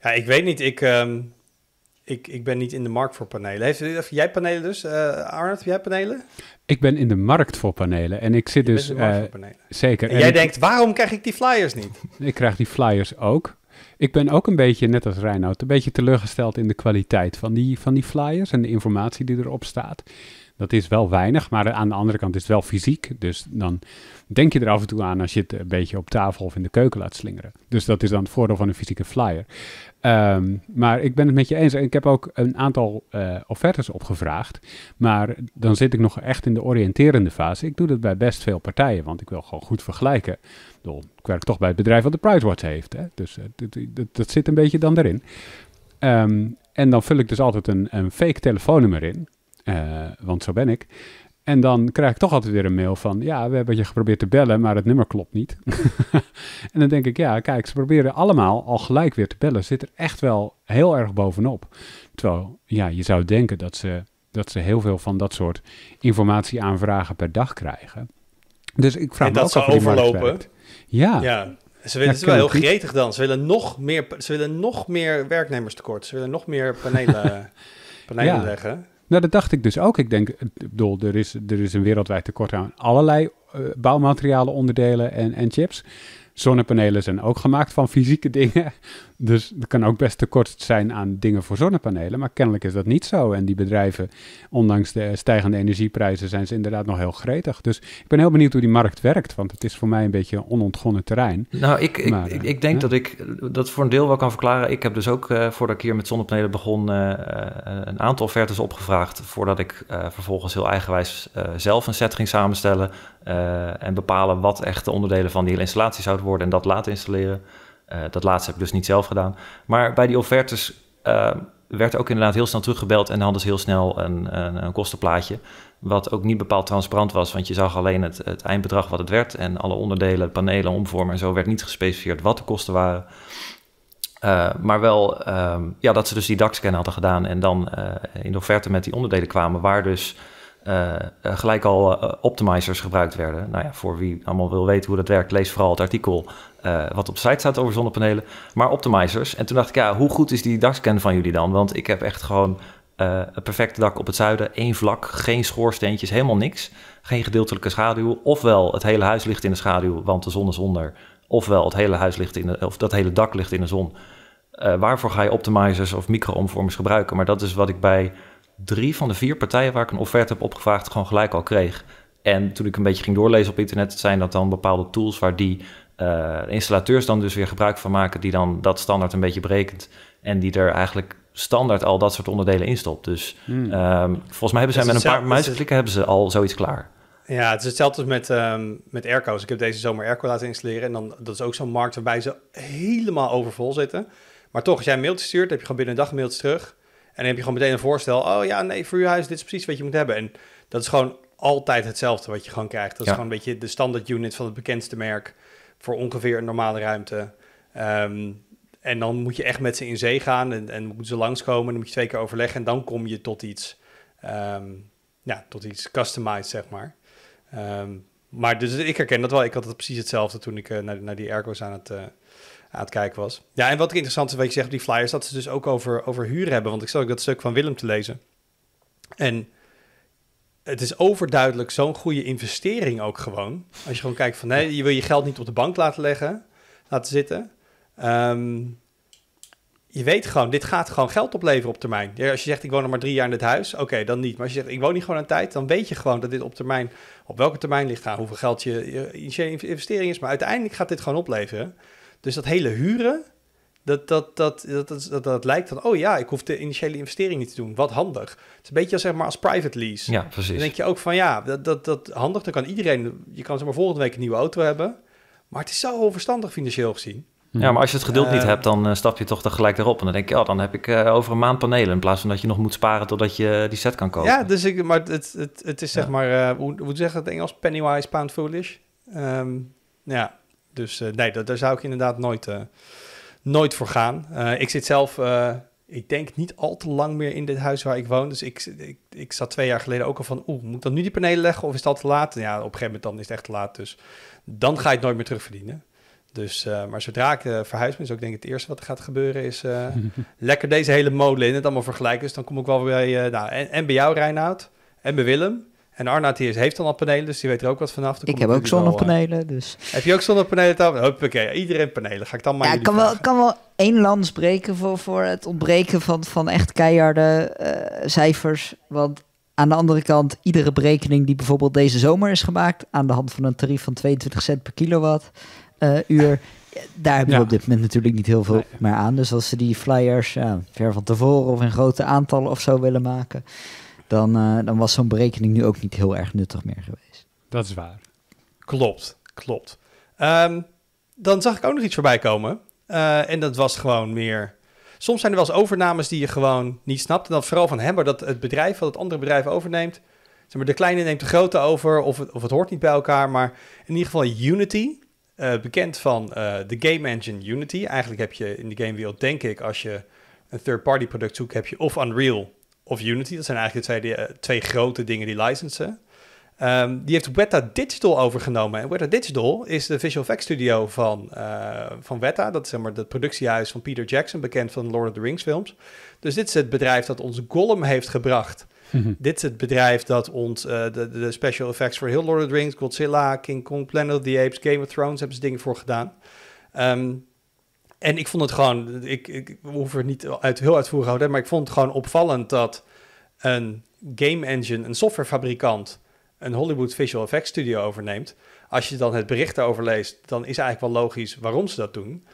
Ja, ik weet niet. Ik, ehm, ik, ik ben niet in de markt voor panelen. Heeft, jij panelen dus? Uh, Arnold, heb jij panelen? Ik ben in de markt voor panelen en ik zit dus. Uh, zeker. En, jij denkt, waarom krijg ik die flyers niet? Ik krijg die flyers ook. Ik ben ook een beetje, net als Reinoud, een beetje teleurgesteld in de kwaliteit van die, van die flyers en de informatie die erop staat. Dat is wel weinig, maar aan de andere kant is het wel fysiek. Dus dan denk je er af en toe aan als je het een beetje op tafel of in de keuken laat slingeren. Dus dat is dan het voordeel van een fysieke flyer. Ehm, maar ik ben het met je eens. Ik heb ook een aantal eh, offertes opgevraagd. Maar dan zit ik nog echt in de oriënterende fase. Ik doe dat bij best veel partijen, want ik wil gewoon goed vergelijken. Ik, werk toch bij het bedrijf wat de Pricewatch heeft. Hè? Dus eh, dat, zit een beetje dan erin. Ehm, en dan vul ik dus altijd een, een fake telefoonnummer in. Eh, want zo ben ik. En dan krijg ik toch altijd weer een mail van: Ja, we hebben je geprobeerd te bellen, maar het nummer klopt niet. en dan denk ik: Ja, kijk, ze proberen allemaal al gelijk weer te bellen. Zit er echt wel heel erg bovenop. Terwijl, ja, je zou denken dat ze, dat ze heel veel van dat soort informatieaanvragen per dag krijgen. Dus ik vraag en me dat ook ze overlopen. Ja. ja. Ze, willen, ja, wel heel gretig dan. Ze willen nog meer, ze willen nog meer werknemers tekort. Ze willen nog meer panelen, panelen ja. leggen. Nou, dat dacht ik dus ook. Ik denk, ik bedoel, er is, er is een wereldwijd tekort aan allerlei eh, bouwmaterialen, onderdelen en, en chips. Zonnepanelen zijn ook gemaakt van fysieke dingen. Dus er kan ook best tekort zijn aan dingen voor zonnepanelen, maar kennelijk is dat niet zo. En die bedrijven, ondanks de stijgende energieprijzen, zijn ze inderdaad nog heel gretig. Dus ik ben heel benieuwd hoe die markt werkt, want het is voor mij een beetje onontgonnen terrein. Nou, ik, ik, eh, denk dat ik dat voor een deel wel kan verklaren. Ik heb dus ook, uh, voordat ik hier met zonnepanelen begon, eh, een aantal offertes opgevraagd, voordat ik vervolgens heel eigenwijs zelf een set ging samenstellen en bepalen wat echt de onderdelen van die installatie zouden worden en dat laten installeren. Eh, dat laatste heb ik dus niet zelf gedaan. Maar bij die offertes ehm, werd ook inderdaad heel snel teruggebeld en hadden ze heel snel een, een, een, kostenplaatje. Wat ook niet bepaald transparant was, want je zag alleen het, het eindbedrag wat het werd. En alle onderdelen, panelen, omvormen en zo werd niet gespecificeerd wat de kosten waren. Eh, maar wel ehm, ja, dat ze dus die DAX-scan hadden gedaan en dan eh, in de offerte met die onderdelen kwamen, waar dus eh, eh, gelijk al eh, optimizers gebruikt werden. Nou ja, voor wie allemaal wil weten hoe dat werkt, lees vooral het artikel wat op de site staat over zonnepanelen. Maar optimizers. En toen dacht ik, ja, hoe goed is die dakscan van jullie dan? Want ik heb echt gewoon een perfecte dak op het zuiden, één vlak, geen schoorsteentjes, helemaal niks. Geen gedeeltelijke schaduw. Ofwel het hele huis ligt in de schaduw, want de zon is onder. Ofwel het hele huis ligt in de, of dat hele dak ligt in de zon. waarvoor ga je optimizers of micro gebruiken? Maar dat is wat ik bij drie van de vier partijen waar ik een offerte heb opgevraagd, gewoon gelijk al kreeg. En toen ik een beetje ging doorlezen op internet, zijn dat dan bepaalde tools waar die eh, installateurs dan dus weer gebruik van maken, die dan dat standaard een beetje berekent en die er eigenlijk standaard al dat soort onderdelen stopt. Dus hmm. ehm, volgens mij hebben ze met een paar muisklikken hebben ze al zoiets klaar. Ja, het is hetzelfde met, ehm, met airco's. Ik heb deze zomer airco laten installeren en dan, dat is ook zo'n markt waarbij ze helemaal overvol zitten. Maar toch, als jij mailtjes stuurt, heb je gewoon binnen een dag mailtjes terug dan heb je gewoon meteen een voorstel. Oh ja, nee, voor uw huis, dit is precies wat je moet hebben. En dat is gewoon altijd hetzelfde wat je gewoon krijgt. Dat is gewoon een beetje de standaard unit van het bekendste merk voor ongeveer een normale ruimte. Ehm, en dan moet je echt met ze in zee gaan en, en moeten ze langskomen. Dan moet je twee keer overleggen en dan kom je tot iets, ehm, ja, tot iets customized, zeg maar. Ehm, maar dus ik herken dat wel. Ik had het precies hetzelfde toen ik eh, naar, naar die airco's aan het... Uh, aan het kijken was. Ja, en wat ik interessant is wat je zegt op die flyers, dat ze dus ook over, over huur hebben. Want ik zat ook dat stuk van Willem te lezen. En het is overduidelijk zo'n goede investering ook gewoon. Als je gewoon kijkt van, nee, je wil je geld niet op de bank laten leggen, laten zitten. Ehm, je weet gewoon, dit gaat gewoon geld opleveren op termijn. Ja, als je zegt, ik woon er maar drie jaar in het huis, oké, dan niet. Maar als je zegt, ik woon niet gewoon een tijd, dan weet je gewoon dat dit op termijn, op welke termijn ligt aan, hoeveel geld je, je investering is. Maar uiteindelijk gaat dit gewoon opleveren. Dus dat hele huren, dat, dat, dat, dat, dat, dat, lijkt dan, oh ja, ik hoef de initiële investering niet te doen. Wat handig. Het is een beetje als, zeg maar, als private lease. Ja, precies. Dan denk je ook van, ja, dat, dat, dat handig. Dan kan iedereen, je kan zeg maar volgende week een nieuwe auto hebben. Maar het is zo onverstandig financieel gezien. Ja, maar als je het geduld niet eh. hebt, dan eh, stap je toch gelijk erop. En dan denk je, oh, dan heb ik eh, over een maand panelen. In plaats van dat je nog moet sparen totdat je die set kan kopen. Ja, dus ik, maar het, het, het is zeg maar, hoe, moet zeg je het Engels? Pennywise, pound foolish. Ehm, ja, dus eh, nee, daar zou ik inderdaad nooit, eh, nooit voor gaan. Eh, ik zit zelf ik denk niet al te lang meer in dit huis waar ik woon. Dus ik, ik, ik zat twee jaar geleden ook al van, oeh, moet ik dan nu die panelen leggen of is dat te laat? Ja, op een gegeven moment dan is het echt te laat. Dus dan ga je het nooit meer terugverdienen. Dus, maar zodra ik uh, verhuis ben, is ook denk ik het eerste wat er gaat gebeuren, is lekker deze hele mode in het allemaal vergelijken. Dus dan kom ik wel bij, nou, en, en bij jou Reinoud, en bij Willem. En Arnaud hier heeft dan al panelen, dus die weet er ook wat vanaf. ik heb ook zonnepanelen, eh. dus... Heb je ook zonnepanelen? Dan? Hoppakee, iedereen panelen. Ga ik dan maar Ja, ik kan wel, kan wel één lans breken voor, voor het ontbreken van, van echt keiharde eh, cijfers. Want aan de andere kant, iedere berekening die bijvoorbeeld deze zomer is gemaakt... aan de hand van een tarief van 22 cent per kilowatt eh, uur... daar hebben we op dit moment natuurlijk niet heel veel meer aan. Dus als ze die flyers ja, ver van tevoren of in grote aantallen of zo willen maken dan, eh, dan was zo'n berekening nu ook niet heel erg nuttig meer geweest. Dat is waar. Klopt, klopt. Ehm, dan zag ik ook nog iets voorbij komen. Eh, en dat was gewoon meer. Soms zijn er wel eens overnames die je gewoon niet snapt. En dat vooral van hem, maar dat het bedrijf wat het andere bedrijf overneemt. Zeg maar, de kleine neemt de grote over, of het, of het hoort niet bij elkaar. Maar in ieder geval Unity, eh, bekend van de game engine Unity. Eigenlijk heb je in de gamewereld, denk ik, als je een third-party product zoekt, heb je of Unreal of Unity. Dat zijn eigenlijk de twee, eh, grote dingen die licensen. Ehm, die heeft Weta Digital overgenomen. En Weta Digital is de visual effects studio van, eh, van Weta. Dat is zeg maar het productiehuis van Peter Jackson, bekend van Lord of the Rings films. Dus dit is het bedrijf dat ons Gollum heeft gebracht. Mhm. Dit is het bedrijf dat ons eh, de, de special effects voor heel Lord of the Rings, Godzilla, King Kong, Planet of the Apes, Game of Thrones hebben ze dingen voor gedaan. Ehm, en ik vond het gewoon, ik, ik hoef het niet uit, heel uitvoerig houden, maar ik vond het gewoon opvallend dat een game engine, een softwarefabrikant, een Hollywood visual effects studio overneemt. Als je dan het bericht daarover leest, dan is eigenlijk wel logisch waarom ze dat doen.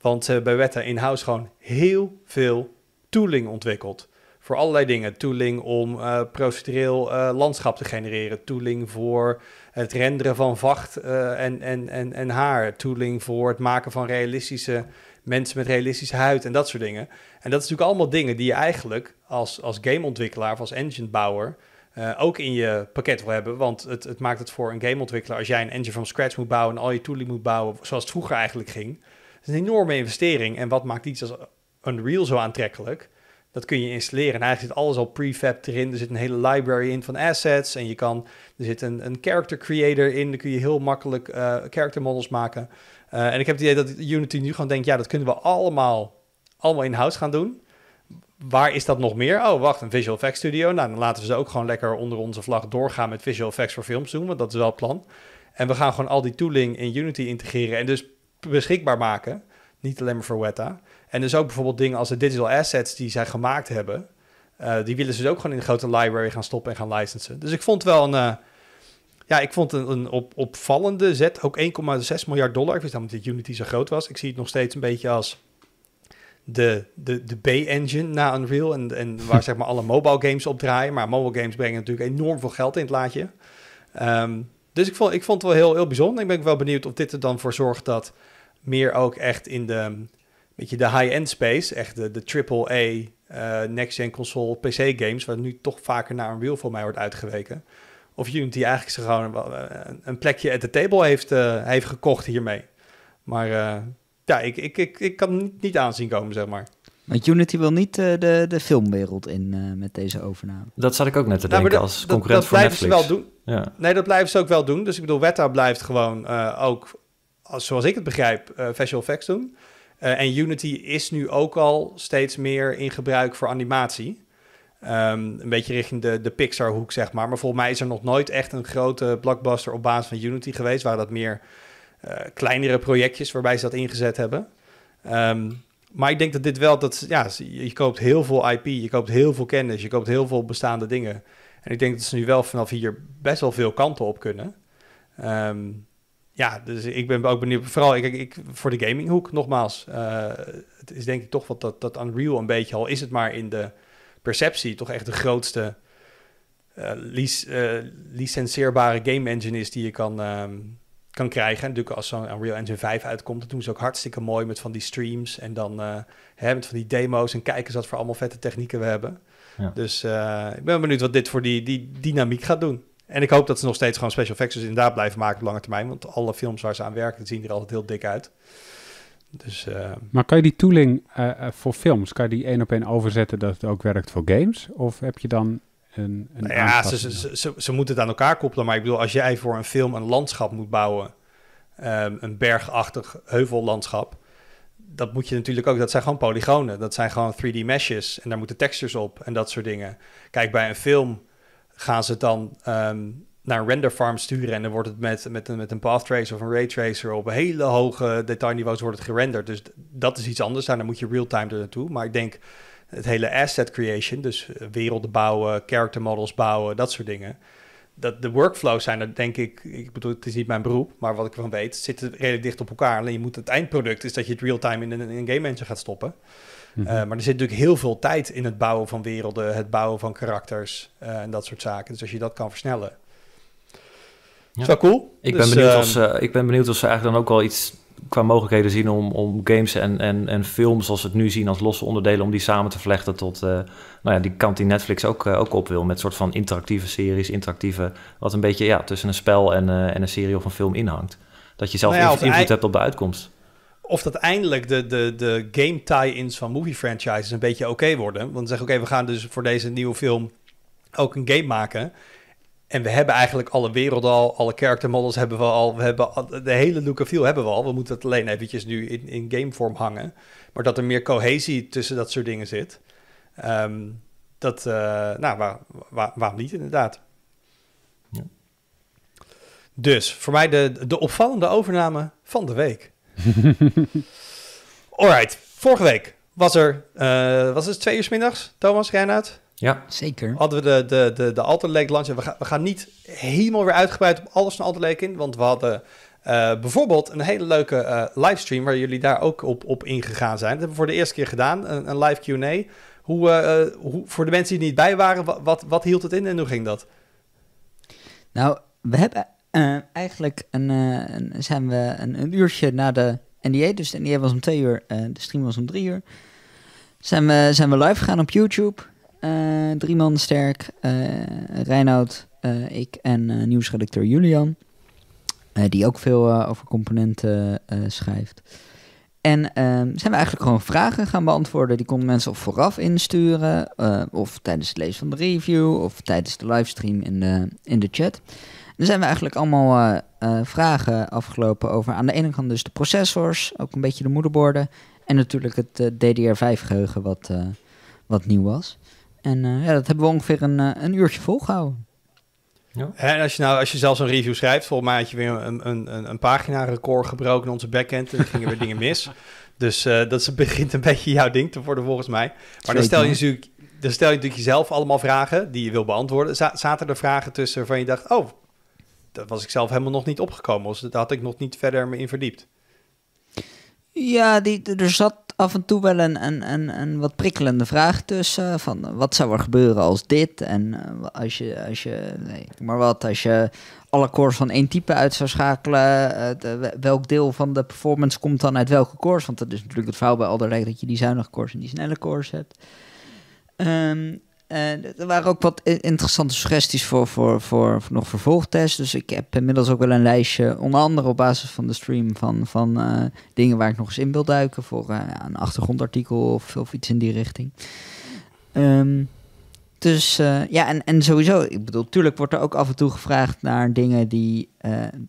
Want hebben bij Weta in-house gewoon heel veel tooling ontwikkeld. Voor allerlei dingen. Tooling om uh, procedureel eh, landschap te genereren. Tooling voor het renderen van vacht eh, en, en, en, en haar. Tooling voor het maken van realistische mensen met realistische huid en dat soort dingen. En dat is natuurlijk allemaal dingen die je eigenlijk als, als gameontwikkelaar of als enginebouwer uh, eh, ook in je pakket wil hebben. Want het, het maakt het voor een gameontwikkelaar, als jij een engine van scratch moet bouwen en al je tooling moet bouwen, zoals het vroeger eigenlijk ging, dat is een enorme investering. En wat maakt iets als Unreal zo aantrekkelijk? Dat kun je installeren. En eigenlijk zit alles al prefab erin. Er zit een hele library in van assets. En je kan, er zit een, een character creator in. Dan kun je heel makkelijk uh, character models maken. Eh, en ik heb het idee dat Unity nu gewoon denkt, ja, dat kunnen we allemaal, allemaal in-house gaan doen. Waar is dat nog meer? Oh, wacht, een visual effects studio. Nou, dan laten we ze ook gewoon lekker onder onze vlag doorgaan met visual effects voor films doen, want dat is wel het plan. En we gaan gewoon al die tooling in Unity integreren en dus beschikbaar maken. Niet alleen maar voor Weta. En dus ook bijvoorbeeld dingen als de digital assets die zij gemaakt hebben. Eh, die willen ze dus ook gewoon in de grote library gaan stoppen en gaan licensen. Dus ik vond wel een, eh, ja, ik vond een, een opvallende zet. Ook 1,6 miljard dollar. Ik wist namelijk niet dat Unity zo groot was. Ik zie het nog steeds een beetje als de, de, de B-engine na Unreal. En, en waar zeg maar alle mobile games op draaien. Maar mobile games brengen natuurlijk enorm veel geld in het laadje. Ehm, dus ik vond, ik vond het wel heel, heel bijzonder. Ik ben wel benieuwd of dit er dan voor zorgt dat meer ook echt in de, weet je, de high-end space, echt de, de AAA uh, eh, next-gen console PC games, wat nu toch vaker naar een voor mij wordt uitgeweken of Unity eigenlijk gewoon eh, een plekje at the table heeft, eh, heeft gekocht hiermee. Maar eh, ja, ik, ik, ik, ik kan niet, niet aanzien komen, zeg maar. Want Unity wil niet de, de filmwereld in met deze overname. Dat zat ik ook net te denken als concurrent dat, dat voor blijven Ze wel doen. Ja. Nee, dat blijven ze ook wel doen. Dus ik bedoel, Weta blijft gewoon ook, als, zoals ik het begrijp, visual effects doen. en Unity is nu ook al steeds meer in gebruik voor animatie. Ehm, een beetje richting de, de Pixar-hoek, zeg maar. Maar volgens mij is er nog nooit echt een grote blockbuster op basis van Unity geweest. Waren dat meer eh, kleinere projectjes waarbij ze dat ingezet hebben. Ehm, maar ik denk dat dit wel, dat, ja, je koopt heel veel IP, je koopt heel veel kennis, je koopt heel veel bestaande dingen. En ik denk dat ze nu wel vanaf hier best wel veel kanten op kunnen. Ehm, ja, dus ik ben ook benieuwd. Vooral ik, ik, voor de gaminghoek, nogmaals. Eh, het is denk ik toch wat dat, dat Unreal een beetje, al is het maar in de perceptie toch echt de grootste uh, lic eh, licentieerbare game engine is die je kan, ehm, kan krijgen. En natuurlijk als zo'n Unreal Engine 5 uitkomt, dat doen ze ook hartstikke mooi met van die streams en dan uh, met van die demo's en kijken ze wat voor allemaal vette technieken we hebben. Dus ik ben benieuwd wat dit voor die, die dynamiek gaat doen. En ik hoop dat ze nog steeds gewoon special effects dus inderdaad blijven maken op lange termijn. Want alle films waar ze aan werken, zien er altijd heel dik uit. Dus, eh, maar kan je die tooling eh, eh, voor films, kan je die één op één overzetten dat het ook werkt voor games? Of heb je dan een. een nou ja, ze, ze, moeten het aan elkaar koppelen. Maar ik bedoel, als jij voor een film een landschap moet bouwen, ehm, een bergachtig heuvellandschap, dat moet je natuurlijk ook. Dat zijn gewoon polygonen, dat zijn gewoon 3D meshes en daar moeten textures op en dat soort dingen. Kijk, bij een film gaan ze dan. Ehm, naar een render farm sturen. En dan wordt het met, met, een, met een path tracer of een ray tracer op hele hoge detailniveaus wordt het gerenderd. Dus dat is iets anders. Dan moet je real-time er naartoe. Maar ik denk het hele asset creation, dus eh, werelden bouwen, character models bouwen, dat soort dingen. Dat de workflows zijn Dat denk ik, ik bedoel, het is niet mijn beroep, maar wat ik ervan weet, zitten redelijk dicht op elkaar. Alleen je moet het eindproduct is dat je het real-time in, in een game engine gaat stoppen. Mhm. Eh, maar er zit natuurlijk heel veel tijd in het bouwen van werelden, het bouwen van karakters eh, en dat soort zaken. Dus als je dat kan versnellen, is cool? Dus, ehm, ik, ben benieuwd of ze, eigenlijk dan ook wel iets qua mogelijkheden zien om, om games en, en, en films zoals we het nu zien als losse onderdelen, om die samen te vlechten tot eh, nou ja, die kant die Netflix ook, eh, ook op wil. Met soort van interactieve series, interactieve, wat een beetje ja, tussen een spel en, eh, en een serie of een film inhangt. Dat je zelf nou invloed hebt op de uitkomst. Of dat eindelijk de, de, de game tie-ins van movie franchises een beetje oké worden. Want zeg oké, okay, we gaan dus voor deze nieuwe film ook een game maken. En we hebben eigenlijk alle wereld al, alle character models hebben we al, we hebben de hele look feel hebben we al. We moeten het alleen eventjes nu in, in gamevorm hangen. Maar dat er meer cohesie tussen dat soort dingen zit, um, dat, eh, nou, waar, waar, waarom niet inderdaad? Ja. Dus voor mij de, de opvallende overname van de week. Alright, vorige week was er, eh, was het twee uur middags, Thomas Reinhardt? Ja, zeker. Hadden we de, de, de, de Alter Lake We, gaan, we gaan niet helemaal weer uitgebreid op alles van Alter Lake in. Want we hadden eh, bijvoorbeeld een hele leuke eh, livestream waar jullie daar ook op, op ingegaan zijn. Dat hebben we voor de eerste keer gedaan, een, een live Q&A. Hoe, eh, hoe, voor de mensen die niet bij waren, wat, wat, wat, hield het in en hoe ging dat? Nou, we hebben eigenlijk een, zijn we een, een, uurtje na de NDA, dus de NDA was om twee uur, de stream was om drie uur, zijn we, zijn we live gegaan op YouTube. Eh, drie man sterk. Uh, Reinoud, eh, ik en nieuwsredacteur Julian. die ook veel over componenten schrijft. En ehm, zijn we eigenlijk gewoon vragen gaan beantwoorden. Die konden mensen of vooraf insturen. of tijdens het lezen van de review. Of tijdens de livestream in de, in de chat. dan zijn we eigenlijk allemaal vragen afgelopen over aan de ene kant dus de processors. Ook een beetje de moederborden. En natuurlijk het DDR5-geheugen wat, wat nieuw was. En eh, ja, dat hebben we ongeveer een, eh, een uurtje volgehouden. Ja. En als je, nou, als je zelfs een review schrijft, volgens mij had je weer een, een, een pagina record gebroken in onze backend en gingen weer dingen mis. Dus eh, dat begint een beetje jouw ding te worden volgens mij. Maar dan stel je natuurlijk, dan stel je natuurlijk jezelf allemaal vragen die je wil beantwoorden. zaten er vragen tussen waarvan je dacht, oh, dat was ik zelf helemaal nog niet opgekomen. Dus daar had ik nog niet verder me in verdiept. Ja, die, er zat af en toe wel een, een, een, een wat prikkelende vraag tussen. Van eh, wat zou er gebeuren als dit? En eh, als je, als je nee, maar wat, als je alle cores van één type uit zou schakelen, eh, welk deel van de performance komt dan uit welke cores? Want dat is natuurlijk het verhaal bij Alderlei dat je die zuinige cores en die snelle cores hebt. Um, eh, er waren ook wat interessante suggesties voor, voor, voor, voor nog vervolgtests. Dus ik heb inmiddels ook wel een lijstje, onder andere op basis van de stream, van, van eh, dingen waar ik nog eens in wil duiken. Voor eh, een achtergrondartikel of, iets in die richting. Um, dus ja, en, en sowieso, ik bedoel, tuurlijk wordt er ook af en toe gevraagd naar dingen die,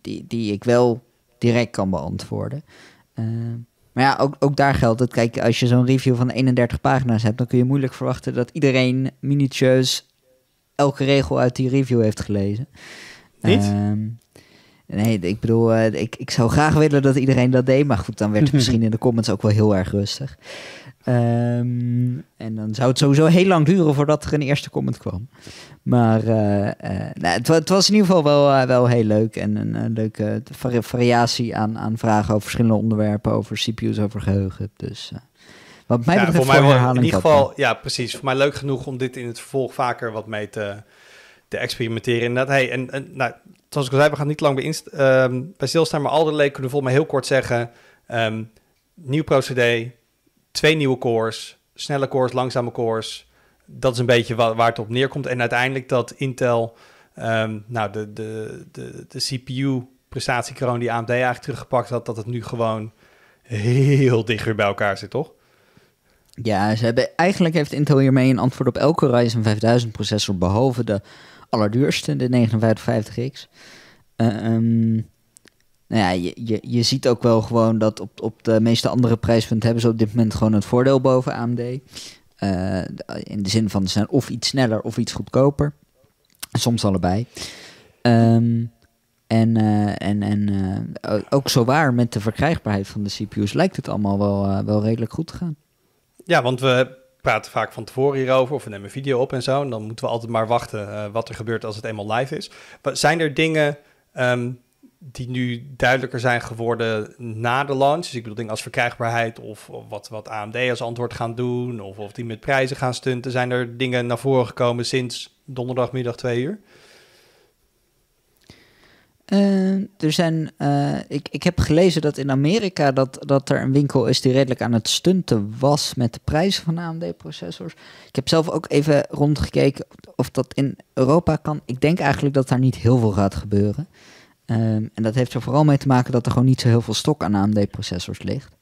die, die ik wel direct kan beantwoorden. Ehm, maar ja, ook, ook daar geldt het. kijk, als je zo'n review van 31 pagina's hebt, dan kun je moeilijk verwachten dat iedereen minutieus elke regel uit die review heeft gelezen. Ehm, nee, ik bedoel, eh, ik, ik zou graag willen dat iedereen dat deed, maar goed, dan werd het misschien in de comments ook wel heel erg rustig. Ehm, en dan zou het sowieso heel lang duren voordat er een eerste comment kwam. Maar uh, nou, het, was in ieder geval wel, eh, wel heel leuk. En een leuke variatie aan, aan vragen over verschillende onderwerpen. Over CPU's, over geheugen. Dus wat mij betreft voor mij In ieder geval, ja precies. Voor mij leuk genoeg om dit in het vervolg vaker wat mee te, te experimenteren. Inderdaad, hey, en, nou, zoals ik al zei, we gaan niet lang bij, um, bij stilstaan. Maar leek kunnen we volgens mij heel kort zeggen... Um, nieuw procedé twee nieuwe cores, snelle cores, langzame cores. Dat is een beetje waar, het op neerkomt. En uiteindelijk dat Intel ehm, nou, de, de, de, de CPU-prestatiekroon die AMD eigenlijk teruggepakt had, dat het nu gewoon heel dichter bij elkaar zit, toch? Ja, ze hebben, eigenlijk heeft Intel hiermee een antwoord op elke Ryzen 5000 processor, behalve de allerduurste, de 5950X. Uh, eh, ehm, nou ja, je, je, je ziet ook wel gewoon dat op, op de meeste andere prijspunten hebben ze op dit moment gewoon het voordeel boven AMD. Eh, in de zin van ze zijn of iets sneller of iets goedkoper. Soms allebei. Ehm, eh, en en, en eh, ook zo waar met de verkrijgbaarheid van de CPU's lijkt het allemaal wel, wel redelijk goed te gaan. Ja, want we praten vaak van tevoren hierover of we nemen video op en zo. En dan moeten we altijd maar wachten wat er gebeurt als het eenmaal live is. zijn er dingen ehm, die nu duidelijker zijn geworden na de launch. Dus ik bedoel dingen als verkrijgbaarheid of, wat, wat AMD als antwoord gaan doen... of of die met prijzen gaan stunten. Zijn er dingen naar voren gekomen sinds donderdagmiddag twee uur? Eh, er zijn, eh, ik, ik heb gelezen dat in Amerika dat, dat er een winkel is die redelijk aan het stunten was met de prijzen van AMD-processors. Ik heb zelf ook even rondgekeken of dat in Europa kan. Ik denk eigenlijk dat daar niet heel veel gaat gebeuren. Ehm, en dat heeft er vooral mee te maken dat er gewoon niet zo heel veel stok aan AMD-processors ligt.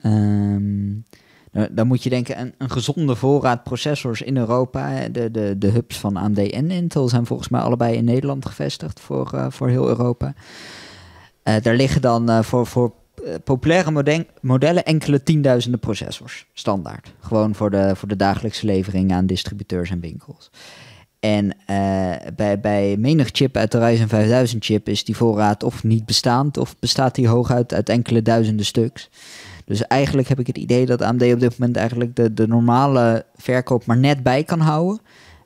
Ehm, nou, dan moet je denken, een, een, gezonde voorraad processors in Europa. De, de, de hubs van AMD en Intel zijn volgens mij allebei in Nederland gevestigd voor, eh, voor heel Europa. Uh, eh, daar liggen dan eh, voor, voor populaire modellen enkele tienduizenden processors, standaard. Gewoon voor de, voor de dagelijkse levering aan distributeurs en winkels. En eh, bij, bij menig chip uit de Ryzen 5000 chip is die voorraad of niet bestaand of bestaat die hooguit uit enkele duizenden stuks. Dus eigenlijk heb ik het idee dat AMD op dit moment eigenlijk de, de normale verkoop maar net bij kan houden.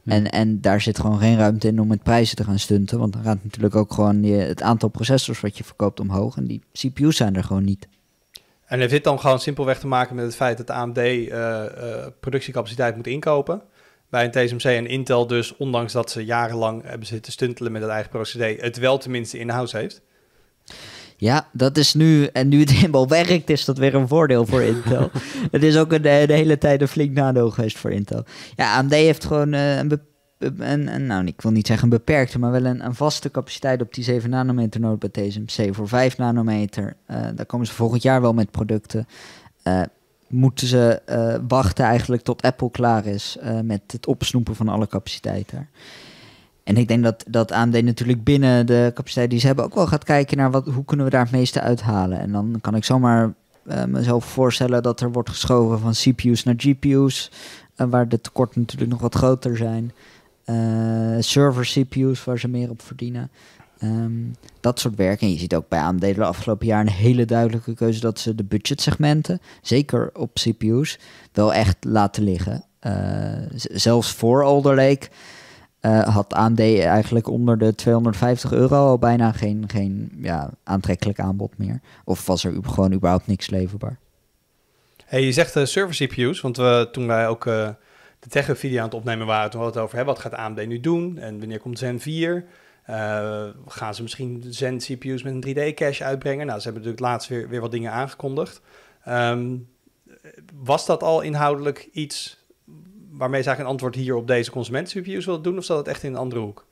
En, en daar zit gewoon geen ruimte in om met prijzen te gaan stunten. Want dan gaat natuurlijk ook gewoon je, het aantal processors wat je verkoopt omhoog. En die CPU's zijn er gewoon niet. En heeft dit dan gewoon simpelweg te maken met het feit dat AMD eh, eh, productiecapaciteit moet inkopen? bij een TSMC en Intel dus, ondanks dat ze jarenlang hebben zitten stuntelen met het eigen procedé, het wel tenminste in-house heeft. Ja, dat is nu, en nu het helemaal werkt, is dat weer een voordeel voor Intel. het is ook een, eh, de hele tijd een flink nadeel geweest voor Intel. Ja, AMD heeft gewoon eh, een, een, een nou, ik wil niet zeggen een beperkte, maar wel een, een vaste capaciteit op die 7 nanometer nood bij TSMC voor 5 nanometer. Eh, daar komen ze volgend jaar wel met producten moeten ze eh, wachten eigenlijk tot Apple klaar is eh, met het opsnoepen van alle capaciteiten? En ik denk dat, dat AMD natuurlijk binnen de capaciteit die ze hebben ook wel gaat kijken naar wat, hoe kunnen we daar het meeste uithalen. En dan kan ik zomaar eh, mezelf voorstellen dat er wordt geschoven van CPU's naar GPU's, waar de tekorten natuurlijk nog wat groter zijn. server CPU's waar ze meer op verdienen. Ehm, dat soort werk. En je ziet ook bij AMD de afgelopen jaar een hele duidelijke keuze dat ze de budgetsegmenten, zeker op CPU's, wel echt laten liggen. Eh, zelfs voor Alder Lake eh, had AMD eigenlijk onder de 250 euro al bijna geen, geen ja, aantrekkelijk aanbod meer. Of was er gewoon überhaupt niks leverbaar. Hey, je zegt uh, server CPU's, want we, toen wij ook de tech-video aan het opnemen waren, toen hadden we het over hè, wat gaat AMD nu doen en wanneer komt Zen 4. Eh, gaan ze misschien Zen CPU's met een 3D-cache uitbrengen? Nou, ze hebben natuurlijk laatst weer, weer wat dingen aangekondigd. Ehm, was dat al inhoudelijk iets waarmee ze eigenlijk een antwoord hier op deze consument-CPU's wilden doen? Of zat dat echt in een andere hoek?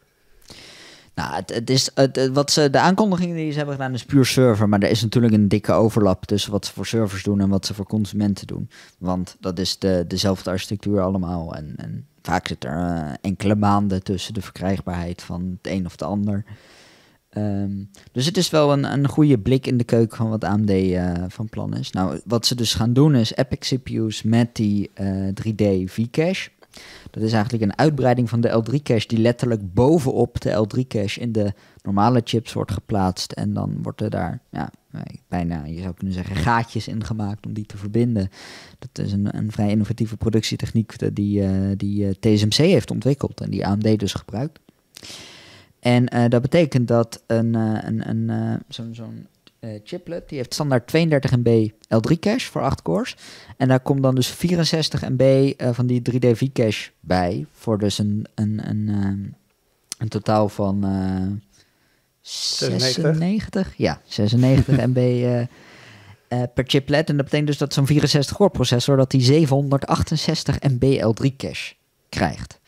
Nou, het, is, wat ze, de aankondigingen die ze hebben gedaan is puur server. Maar er is natuurlijk een dikke overlap tussen wat ze voor servers doen en wat ze voor consumenten doen. Want dat is de, dezelfde architectuur allemaal. En, en vaak zit er eh, enkele maanden tussen de verkrijgbaarheid van het een of het ander. Ehm, dus het is wel een, een goede blik in de keuken van wat AMD eh, van plan is. Nou, wat ze dus gaan doen is Epic CPU's met die 3D eh, V-cache. Dat is eigenlijk een uitbreiding van de L3 cache die letterlijk bovenop de L3 cache in de normale chips wordt geplaatst. En dan wordt er daar ja, eh, bijna, je zou kunnen zeggen, gaatjes in gemaakt om die te verbinden. Dat is een, een vrij innovatieve productietechniek eh, die, eh, die TSMC heeft ontwikkeld en die AMD dus gebruikt. En dat betekent dat een, een, een, zo'n zo'n eh, chiplet. Die heeft standaard 32 MB L3 cache voor 8 cores. En daar komt dan dus 64 MB eh, van die 3D V-cache bij. Voor dus een, een, een, eh, een totaal van 96. Ja, 96 MB per chiplet. En dat betekent dus dat zo'n 64 core processor dat die 768 MB L3 cache krijgt.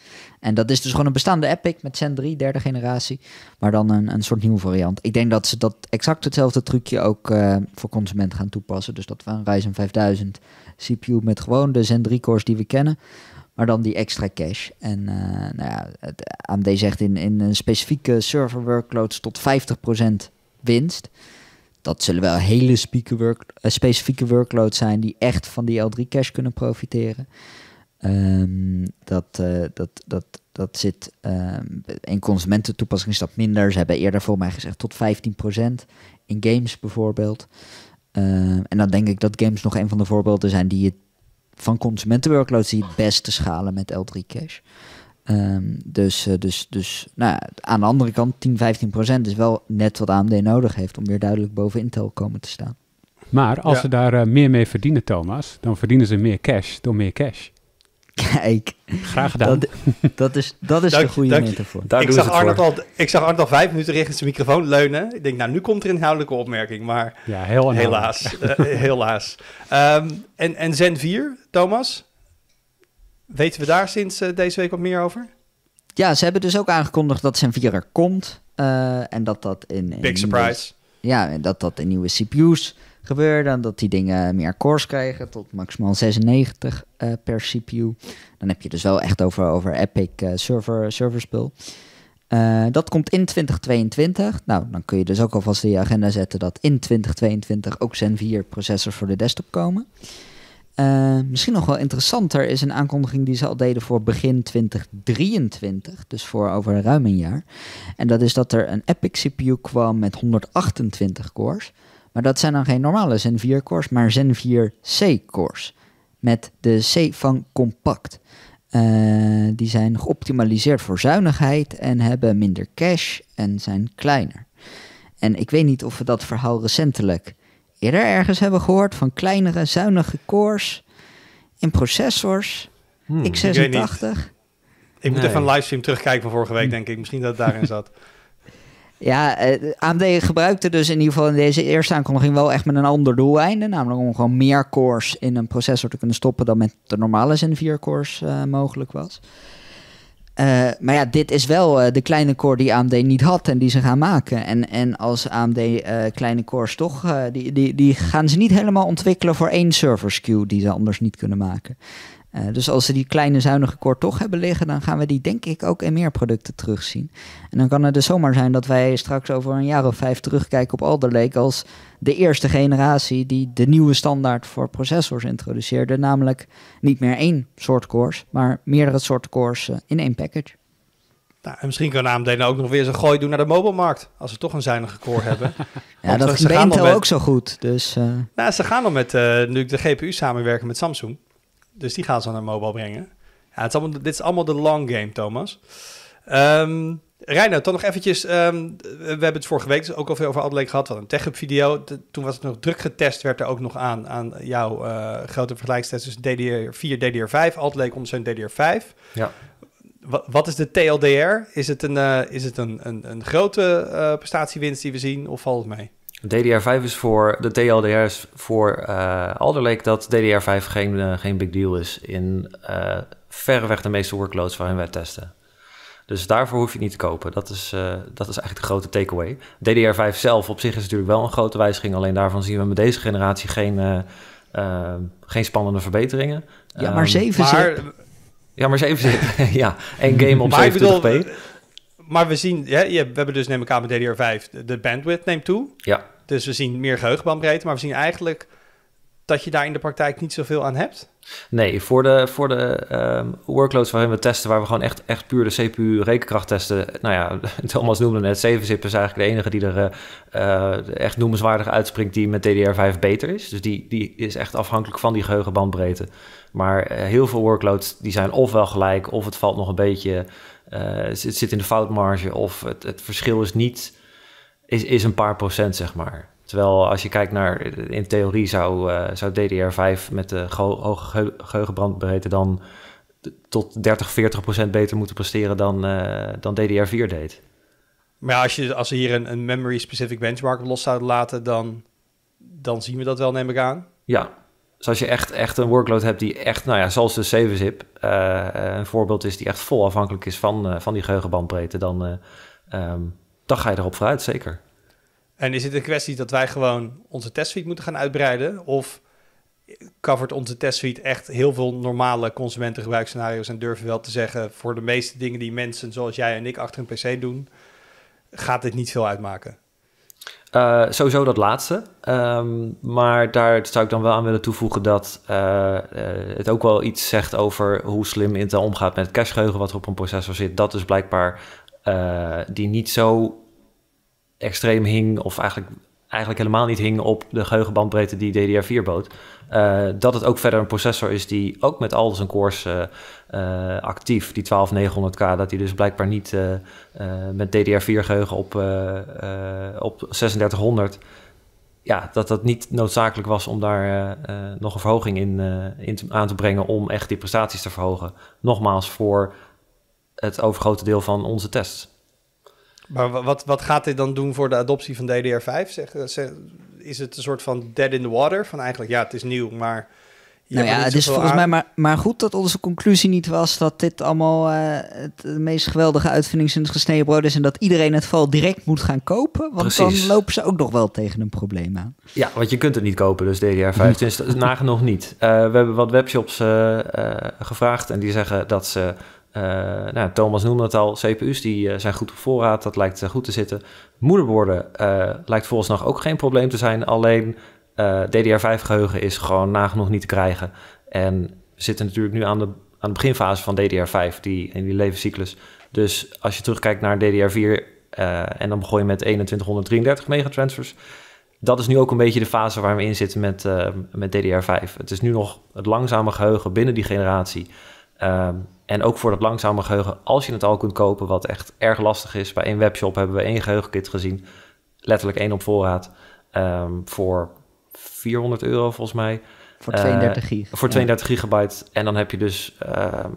En dat is dus gewoon een bestaande Epic met Zen 3, derde generatie. Maar dan een, een soort nieuwe variant. Ik denk dat ze dat exact hetzelfde trucje ook eh, voor consument gaan toepassen. Dus dat van Ryzen 5000 CPU met gewoon de Zen 3 cores die we kennen. Maar dan die extra cache. En eh, nou ja, het AMD zegt in, in een specifieke server workloads tot 50% winst. Dat zullen wel hele eh, specifieke workloads zijn die echt van die L3 cache kunnen profiteren. Um, dat, eh, dat, dat, dat zit ehm, in consumententoepassing is dat minder. Ze hebben eerder voor mij gezegd tot 15% in games bijvoorbeeld. Ehm, en dan denk ik dat games nog een van de voorbeelden zijn die je van consumentenworkloads die het beste schalen met L3 Cash. Um, dus, eh, dus, dus nou, aan de andere kant, 10, 15 is wel net wat AMD nodig heeft om weer duidelijk boven Intel komen te staan. Maar als ze daar eh, meer mee verdienen, Thomas, dan verdienen ze meer cash door meer cash. Kijk. Graag gedaan. Dat, dat is, dat is dank, de goede metafoor. ik, zag Arnold al, ik zag Arnold al vijf minuten richting zijn microfoon leunen. Ik denk, nou, nu komt er een inhoudelijke opmerking. Maar ja, heel helaas. Eh, helaas. Ehm, en, en Zen 4, Thomas? Weten we daar sinds eh, deze week wat meer over? Ja, ze hebben dus ook aangekondigd dat Zen 4 er komt. Eh, en dat dat in... Big surprise. ja, en dat dat in nieuwe CPU's gebeurde. dat die dingen meer cores krijgen tot maximaal 96 eh, per CPU. Dan heb je dus wel echt over, over epic uh, server, serverspul. Eh, dat komt in 2022. Nou, dan kun je dus ook alvast in je agenda zetten dat in 2022 ook Zen 4 processors voor de desktop komen. misschien nog wel interessanter is een aankondiging die ze al deden voor begin 2023, dus voor over ruim een jaar. En dat is dat er een Epic CPU kwam met 128 cores. Maar dat zijn dan geen normale Zen 4 cores, maar Zen 4 C cores. Met de C van compact. Eh, die zijn geoptimaliseerd voor zuinigheid en hebben minder cache en zijn kleiner. En ik weet niet of we dat verhaal recentelijk eerder ergens hebben gehoord van kleinere, zuinige cores in processors. Hmm, x86. Ik, moet even een livestream terugkijken van vorige week, hmm. denk ik. Misschien dat het daarin zat. Ja, eh, AMD gebruikte dus in ieder geval in deze eerste aankondiging wel echt met een ander doeleinde. Namelijk om gewoon meer cores in een processor te kunnen stoppen dan met de normale Zen 4 cores eh, mogelijk was. Eh, maar ja, dit is wel de kleine core die AMD niet had en die ze gaan maken. En, en als AMD kleine cores toch, die, die, die gaan ze niet helemaal ontwikkelen voor één server SKU die ze anders niet kunnen maken. Eh, dus als ze die kleine zuinige core toch hebben liggen, dan gaan we die denk ik ook in meer producten terugzien. En dan kan het dus zomaar zijn dat wij straks over een jaar of vijf terugkijken op Alderleek als de eerste generatie die de nieuwe standaard voor processors introduceerde. Namelijk niet meer één soort cores, maar meerdere soorten cores eh, in één package. Nou, en misschien kan AMD nou ook nog weer een gooi doen naar de mobielmarkt. Als ze toch een zuinige core hebben. ja, dat is Intel ook zo goed. Dus, uh... nou, ze gaan dan met nu de GPU samenwerken met Samsung. Dus die gaan ze naar mobile brengen. Ja, het is allemaal, dit is allemaal de long game, Thomas. Um, toch dan nog eventjes. Ehm, we hebben het vorige week dus ook al veel over Adelaide gehad. Wat een up video. toen was het nog druk getest. Werd er ook nog aan aan jouw eh, grote vergelijkstest. Dus DDR4, DDR5. Adelaide komt zo'n DDR5. Ja. Wat, is de TLDR? Is het een, eh, is het een, een, een grote eh, prestatiewinst die we zien of valt het mee? DDR5 is voor, de TLDR voor uh, dat DDR5 geen, eh, geen big deal is in uh, verreweg de meeste workloads waarin wij testen. Dus daarvoor hoef je niet te kopen. Dat is, dat is eigenlijk de grote takeaway. DDR5 zelf op zich is natuurlijk wel een grote wijziging. Alleen daarvan zien we met deze generatie geen, geen spannende verbeteringen. Ja, maar 7 um, ehm, Ja, maar 7 zit. ja, en game op 27p maar we zien, we hebben dus neem elkaar aan met DDR5, de, bandwidth neemt toe. Ja. Dus we zien meer geheugenbandbreedte, maar we zien eigenlijk dat je daar in de praktijk niet zoveel aan hebt? Nee, voor de, voor de ehm, workloads waarin we testen, waar we gewoon echt, echt puur de CPU-rekenkracht testen. Nou ja, Thomas noemde net, 7-zip is eigenlijk de enige die er eh, eh, echt noemenswaardig uitspringt die met DDR5 beter is. Dus die, die is echt afhankelijk van die geheugenbandbreedte. Maar eh, heel veel workloads die zijn ofwel gelijk, of het valt nog een beetje, eh, het zit in de foutmarge, of het, het verschil is niet, is, is een paar procent, zeg maar. Terwijl als je kijkt naar, in theorie zou, eh, zou DDR5 met de hoge geheugenbrandbreedte dan tot 30, 40 procent beter moeten presteren dan, dan DDR4 deed. Maar als, je, als we hier een, een memory-specific benchmark los zouden laten, dan, dan zien we dat wel, neem ik aan. Ja, dus als je echt, echt een workload hebt die echt, nou ja, zoals de 7-zip eh, eh, een voorbeeld is, die echt vol afhankelijk is van, eh, van die geheugenbandbreedte, dan, uh, um, dan ga je erop vooruit, zeker. En is het een kwestie dat wij gewoon onze testsuite moeten gaan uitbreiden? Of covert onze testsuite echt heel veel normale consumentengebruikscenario's en durven wel te zeggen, voor de meeste dingen die mensen zoals jij en ik achter een pc doen, gaat dit niet veel uitmaken? Eh, sowieso dat laatste. Ehm, maar daar zou ik dan wel aan willen toevoegen dat eh, eh, het ook wel iets zegt over hoe slim Intel omgaat met het cachegeheugen wat er op een processor zit. Dat is blijkbaar die niet zo extreem hing, of eigenlijk, eigenlijk helemaal niet hing op de geheugenbandbreedte die DDR4 bood. dat het ook verder een processor is die ook met al zijn cores eh, actief, die 12900K, dat die dus blijkbaar niet eh, eh, met DDR4-geheugen op, op 3600, ja, dat dat niet noodzakelijk was om daar nog een verhoging in, in aan te brengen om echt die prestaties te verhogen. Nogmaals, voor het overgrote deel van onze tests. Maar wat, wat gaat dit dan doen voor de adoptie van DDR5? Zeg, is het een soort van dead in the water? Van eigenlijk, ja, het is nieuw, maar nou ja, het is volgens mij maar, maar goed dat onze conclusie niet was dat dit allemaal eh, het, de meest geweldige uitvinding het gesneden brood is en dat iedereen het val direct moet gaan kopen, want dan lopen ze ook nog wel tegen een probleem aan. Ja, want je kunt het niet kopen, dus DDR5 is nagenoeg niet. Eh, we hebben wat webshops eh, gevraagd en die zeggen dat ze nou, Thomas noemde het al, CPU's die zijn goed op voorraad, dat lijkt goed te zitten. Moederborden lijkt volgens nog ook geen probleem te zijn, alleen eh, DDR5 geheugen is gewoon nagenoeg niet te krijgen. En we zitten natuurlijk nu aan de, aan de beginfase van DDR5, die, in die levenscyclus. Dus als je terugkijkt naar DDR4 eh, en dan begon je met 2133 megatransfers. Dat is nu ook een beetje de fase waar we in zitten met, eh, met DDR5. Het is nu nog het langzame geheugen binnen die generatie. Ehm, en ook voor dat langzame geheugen, als je het al kunt kopen, wat echt erg lastig is. Bij één webshop hebben we één geheugenkit gezien. Letterlijk één op voorraad. Ehm, voor 400 euro volgens mij. Voor 32 eh, gig. voor 32 gigabyte. En dan heb je dus ehm,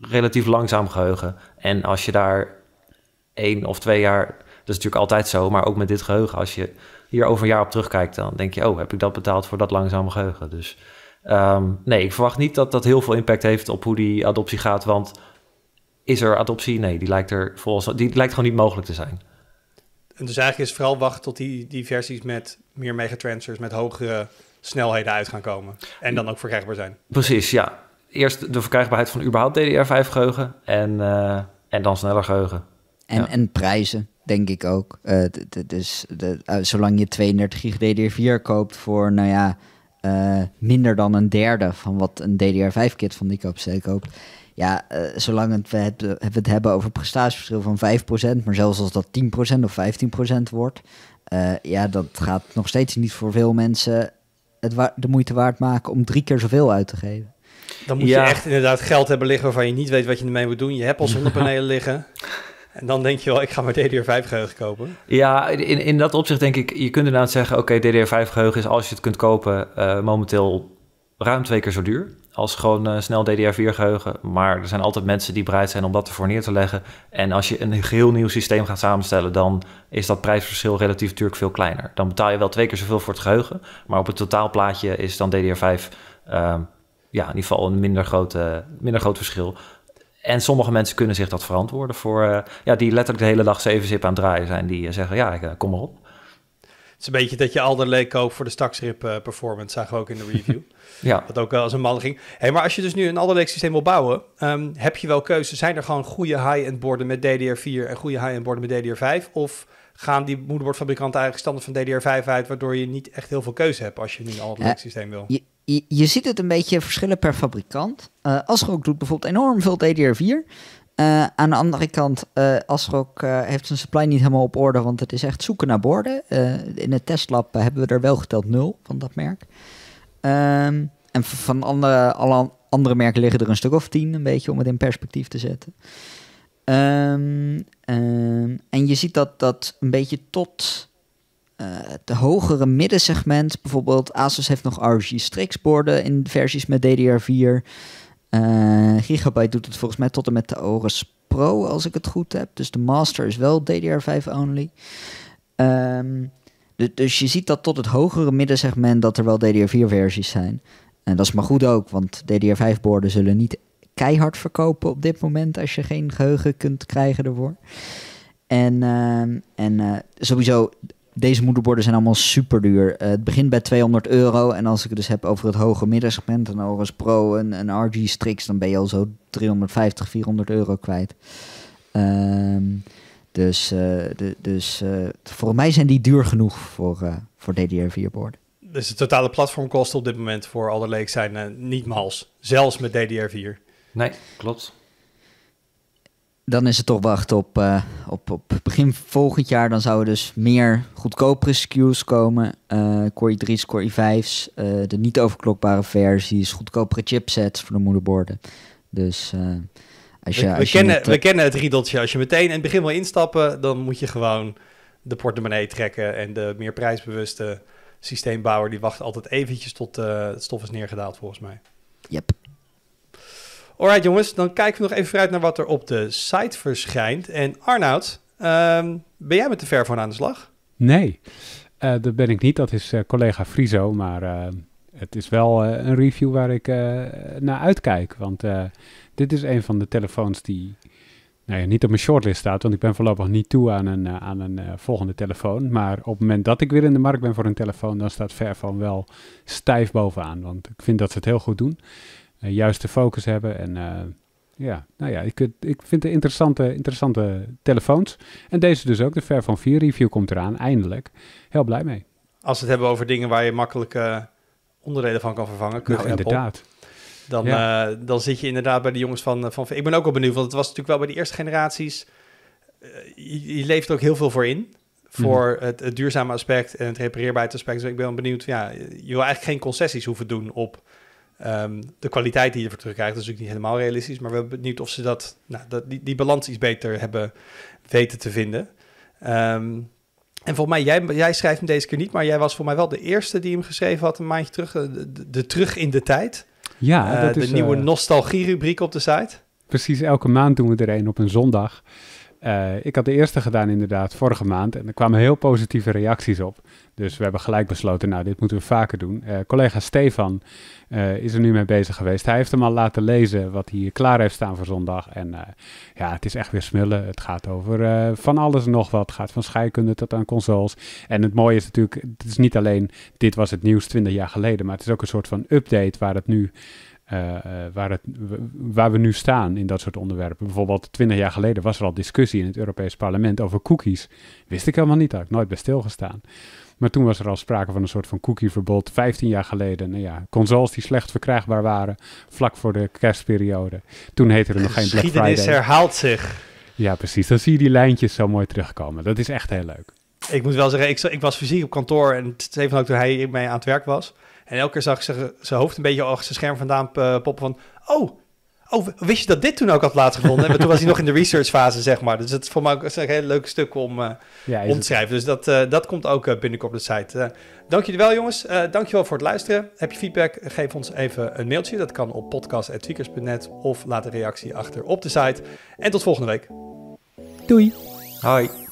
relatief langzaam geheugen. En als je daar één of twee jaar... Dat is natuurlijk altijd zo, maar ook met dit geheugen. Als je hier over een jaar op terugkijkt, dan denk je... oh, heb ik dat betaald voor dat langzame geheugen? Dus ehm, nee, ik verwacht niet dat dat heel veel impact heeft op hoe die adoptie gaat. Want is er adoptie? Nee, die lijkt, er volgens, die lijkt gewoon niet mogelijk te zijn. En dus eigenlijk is vooral wachten tot die, die versies met meer megatransfers, met hogere snelheden uit gaan komen. En dan ook verkrijgbaar zijn. Precies, ja. Eerst de verkrijgbaarheid van überhaupt DDR5 geheugen en, eh, en dan sneller geheugen. En, en prijzen, denk ik ook. Uh, dus de, eh, zolang je 32 gig DDR4 koopt voor, nou ja, minder dan een derde van wat een DDR5-kit van die koopstel koopt, ja, eh, zolang het, we, het, eh, het hebben over prestatieverschil van 5%, maar zelfs als dat 10% of 15% wordt, eh, ja, dat gaat nog steeds niet voor veel mensen het de moeite waard maken om drie keer zoveel uit te geven. Dan moet je echt inderdaad geld hebben liggen waarvan je niet weet wat je ermee moet doen. Je hebt al zonnepanelen liggen. En dan denk je wel, ik ga maar DDR5 geheugen kopen. Ja, in, in dat opzicht denk ik, je kunt inderdaad zeggen, oké, DDR5 geheugen is als je het kunt kopen momenteel ruim twee keer zo duur als gewoon eh, snel DDR4 geheugen. Maar er zijn altijd mensen die bereid zijn om dat ervoor neer te leggen. En als je een geheel nieuw systeem gaat samenstellen, dan is dat prijsverschil relatief natuurlijk veel kleiner. Dan betaal je wel twee keer zoveel voor het geheugen. Maar op het totaalplaatje is dan DDR5 ehm, ja, in ieder geval een minder, grote, minder groot verschil. En sommige mensen kunnen zich dat verantwoorden voor... Eh, ja, die letterlijk de hele dag 7-zip aan het draaien zijn. Die eh, zeggen, ja, kom maar op. Het is een beetje dat je Alder Leek voor de staksrip eh, performance, zagen we ook in de review. ja. Dat ook wel als een man ging. Hey, maar als je dus nu een Alder systeem wil bouwen, ehm, heb je wel keuze. Zijn er gewoon goede high-end borden met DDR4 en goede high-end borden met DDR5? Of gaan die moederbordfabrikanten eigenlijk standaard van DDR5 uit, waardoor je niet echt heel veel keuze hebt als je nu een Alder systeem wil? Je, je, ziet het een beetje verschillen per fabrikant. Uh, doet bijvoorbeeld enorm veel DDR4. Eh, aan de andere kant, uh, eh, Asrock eh, heeft zijn supply niet helemaal op orde, want het is echt zoeken naar borden. in het testlab hebben we er wel geteld nul van dat merk. Ehm, en van andere, alle andere merken liggen er een stuk of tien, een beetje om het in perspectief te zetten. Ehm, ehm, en je ziet dat dat een beetje tot het hogere middensegment, bijvoorbeeld Asus heeft nog ROG Strix borden in versies met DDR4. Eh, Gigabyte doet het volgens mij tot en met de Ores Pro, als ik het goed heb. Dus de Master is wel DDR5 only. Ehm, de, dus je ziet dat tot het hogere middensegment dat er wel DDR4-versies zijn. En dat is maar goed ook, want DDR5-borden zullen niet keihard verkopen op dit moment als je geen geheugen kunt krijgen ervoor. En, ehm, en eh, sowieso, deze moederborden zijn allemaal super duur. Eh, het begint bij 200 euro. En als ik het dus heb over het hoge middensegment, een Oris Pro, en een RG Strix, dan ben je al zo 350, 400 euro kwijt. Um, dus eh, de, dus eh, voor mij zijn die duur genoeg voor, voor DDR4-borden. Dus de totale platformkosten op dit moment voor alle zijn niet mals. Zelfs met DDR4. Nee, klopt dan is het toch wachten op, eh, op, op begin volgend jaar. Dan zouden dus meer goedkopere SKU's komen. Uh, eh, Core i3's, Core i5's. Eh, de niet overklokbare versies. Goedkopere chipsets voor de moederborden. Dus als je... We, we kennen, we kennen het riedeltje. Als je meteen in het begin wil instappen... dan moet je gewoon de portemonnee trekken. En de meer prijsbewuste systeembouwer... die wacht altijd eventjes tot het stof is neergedaald volgens mij. Yep. Alright jongens, dan kijken we nog even vooruit naar wat er op de site verschijnt. En Arnoud, ehm, ben jij met de verf aan de slag? Nee, uh, dat ben ik niet. Dat is eh, collega Frizo. maar... Eh, het is wel een review waar ik naar uitkijk. Want dit is een van de telefoons die nou ja, niet op mijn shortlist staat. Want ik ben voorlopig niet toe aan een, aan een volgende telefoon. Maar op het moment dat ik weer in de markt ben voor een telefoon, dan staat Fairphone wel stijf bovenaan. Want ik vind dat ze het heel goed doen. Eh, juiste focus hebben. En eh, ja, nou ja, ik, eh, ik vind het interessante, interessante telefoons. En deze dus ook, de Ver van 4 review komt eraan, eindelijk. Heel blij mee. Als we het hebben over dingen waar je makkelijk onderdelen van kan vervangen, kun nou, inderdaad. Dan, dan zit je inderdaad bij de jongens van, van... Ik ben ook wel benieuwd, want het was natuurlijk wel bij de eerste generaties... je, leeft ook heel veel voor in. Voor mhm. het, duurzame aspect en het repareerbaarheid aspect. Dus ik ben benieuwd, ja, je wil eigenlijk geen concessies hoeven doen op Ehm, de kwaliteit die je ervoor terugkrijgt is natuurlijk niet helemaal realistisch, maar we zijn benieuwd of ze dat, nou, dat die, die balans iets beter hebben weten te vinden. Ehm, en volgens mij, jij, jij, schrijft hem deze keer niet, maar jij was voor mij wel de eerste die hem geschreven had een maandje terug, eh, de, Terug in de Tijd. Ja, eh, de nieuwe eh, nostalgie-rubriek op de site. Precies, elke maand doen we er een op een zondag. Eh, ik had de eerste gedaan inderdaad vorige maand en er kwamen heel positieve reacties op. Dus we hebben gelijk besloten, nou dit moeten we vaker doen. Uh, collega Stefan eh, is er nu mee bezig geweest. Hij heeft hem al laten lezen wat hij klaar heeft staan voor zondag. En ja, het is echt weer smullen. Het gaat over van alles en nog wat. Het gaat van scheikunde tot aan consoles. En het mooie is natuurlijk, het is niet alleen dit was het nieuws 20 jaar geleden. Maar het is ook een soort van update waar het nu... Eh, eh, waar, het, waar we nu staan in dat soort onderwerpen. Bijvoorbeeld twintig jaar geleden was er al discussie in het Europees Parlement over cookies. Wist ik helemaal niet, had ik nooit bij stilgestaan. Maar toen was er al sprake van een soort van cookieverbod. 15 jaar geleden, nou ja, consoles die slecht verkrijgbaar waren, vlak voor de kerstperiode. Toen heette er nog geen Black Friday. Geschiedenis herhaalt zich. Ja, precies. Dan zie je die lijntjes zo mooi terugkomen. Dat is echt heel leuk. Ik moet wel zeggen, ik, ik was fysiek op kantoor en even ook toen hij mij aan het werk was. En elke keer zag ze zijn hoofd een beetje achter zijn scherm vandaan eh, poppen van... Oh, oh, wist je dat dit toen ook had plaatsgevonden? gevonden? toen was hij nog in de researchfase, zeg maar. Dus dat is voor mij ook een heel leuk stuk om, uh, te schrijven. Dus dat, eh, dat komt ook binnenkort op de site. Uh, dank jullie wel, jongens. dank je wel voor het luisteren. Heb je feedback? Geef ons even een mailtje. Dat kan op podcast.tweakers.net of laat een reactie achter op de site. En tot volgende week. Doei. Hoi.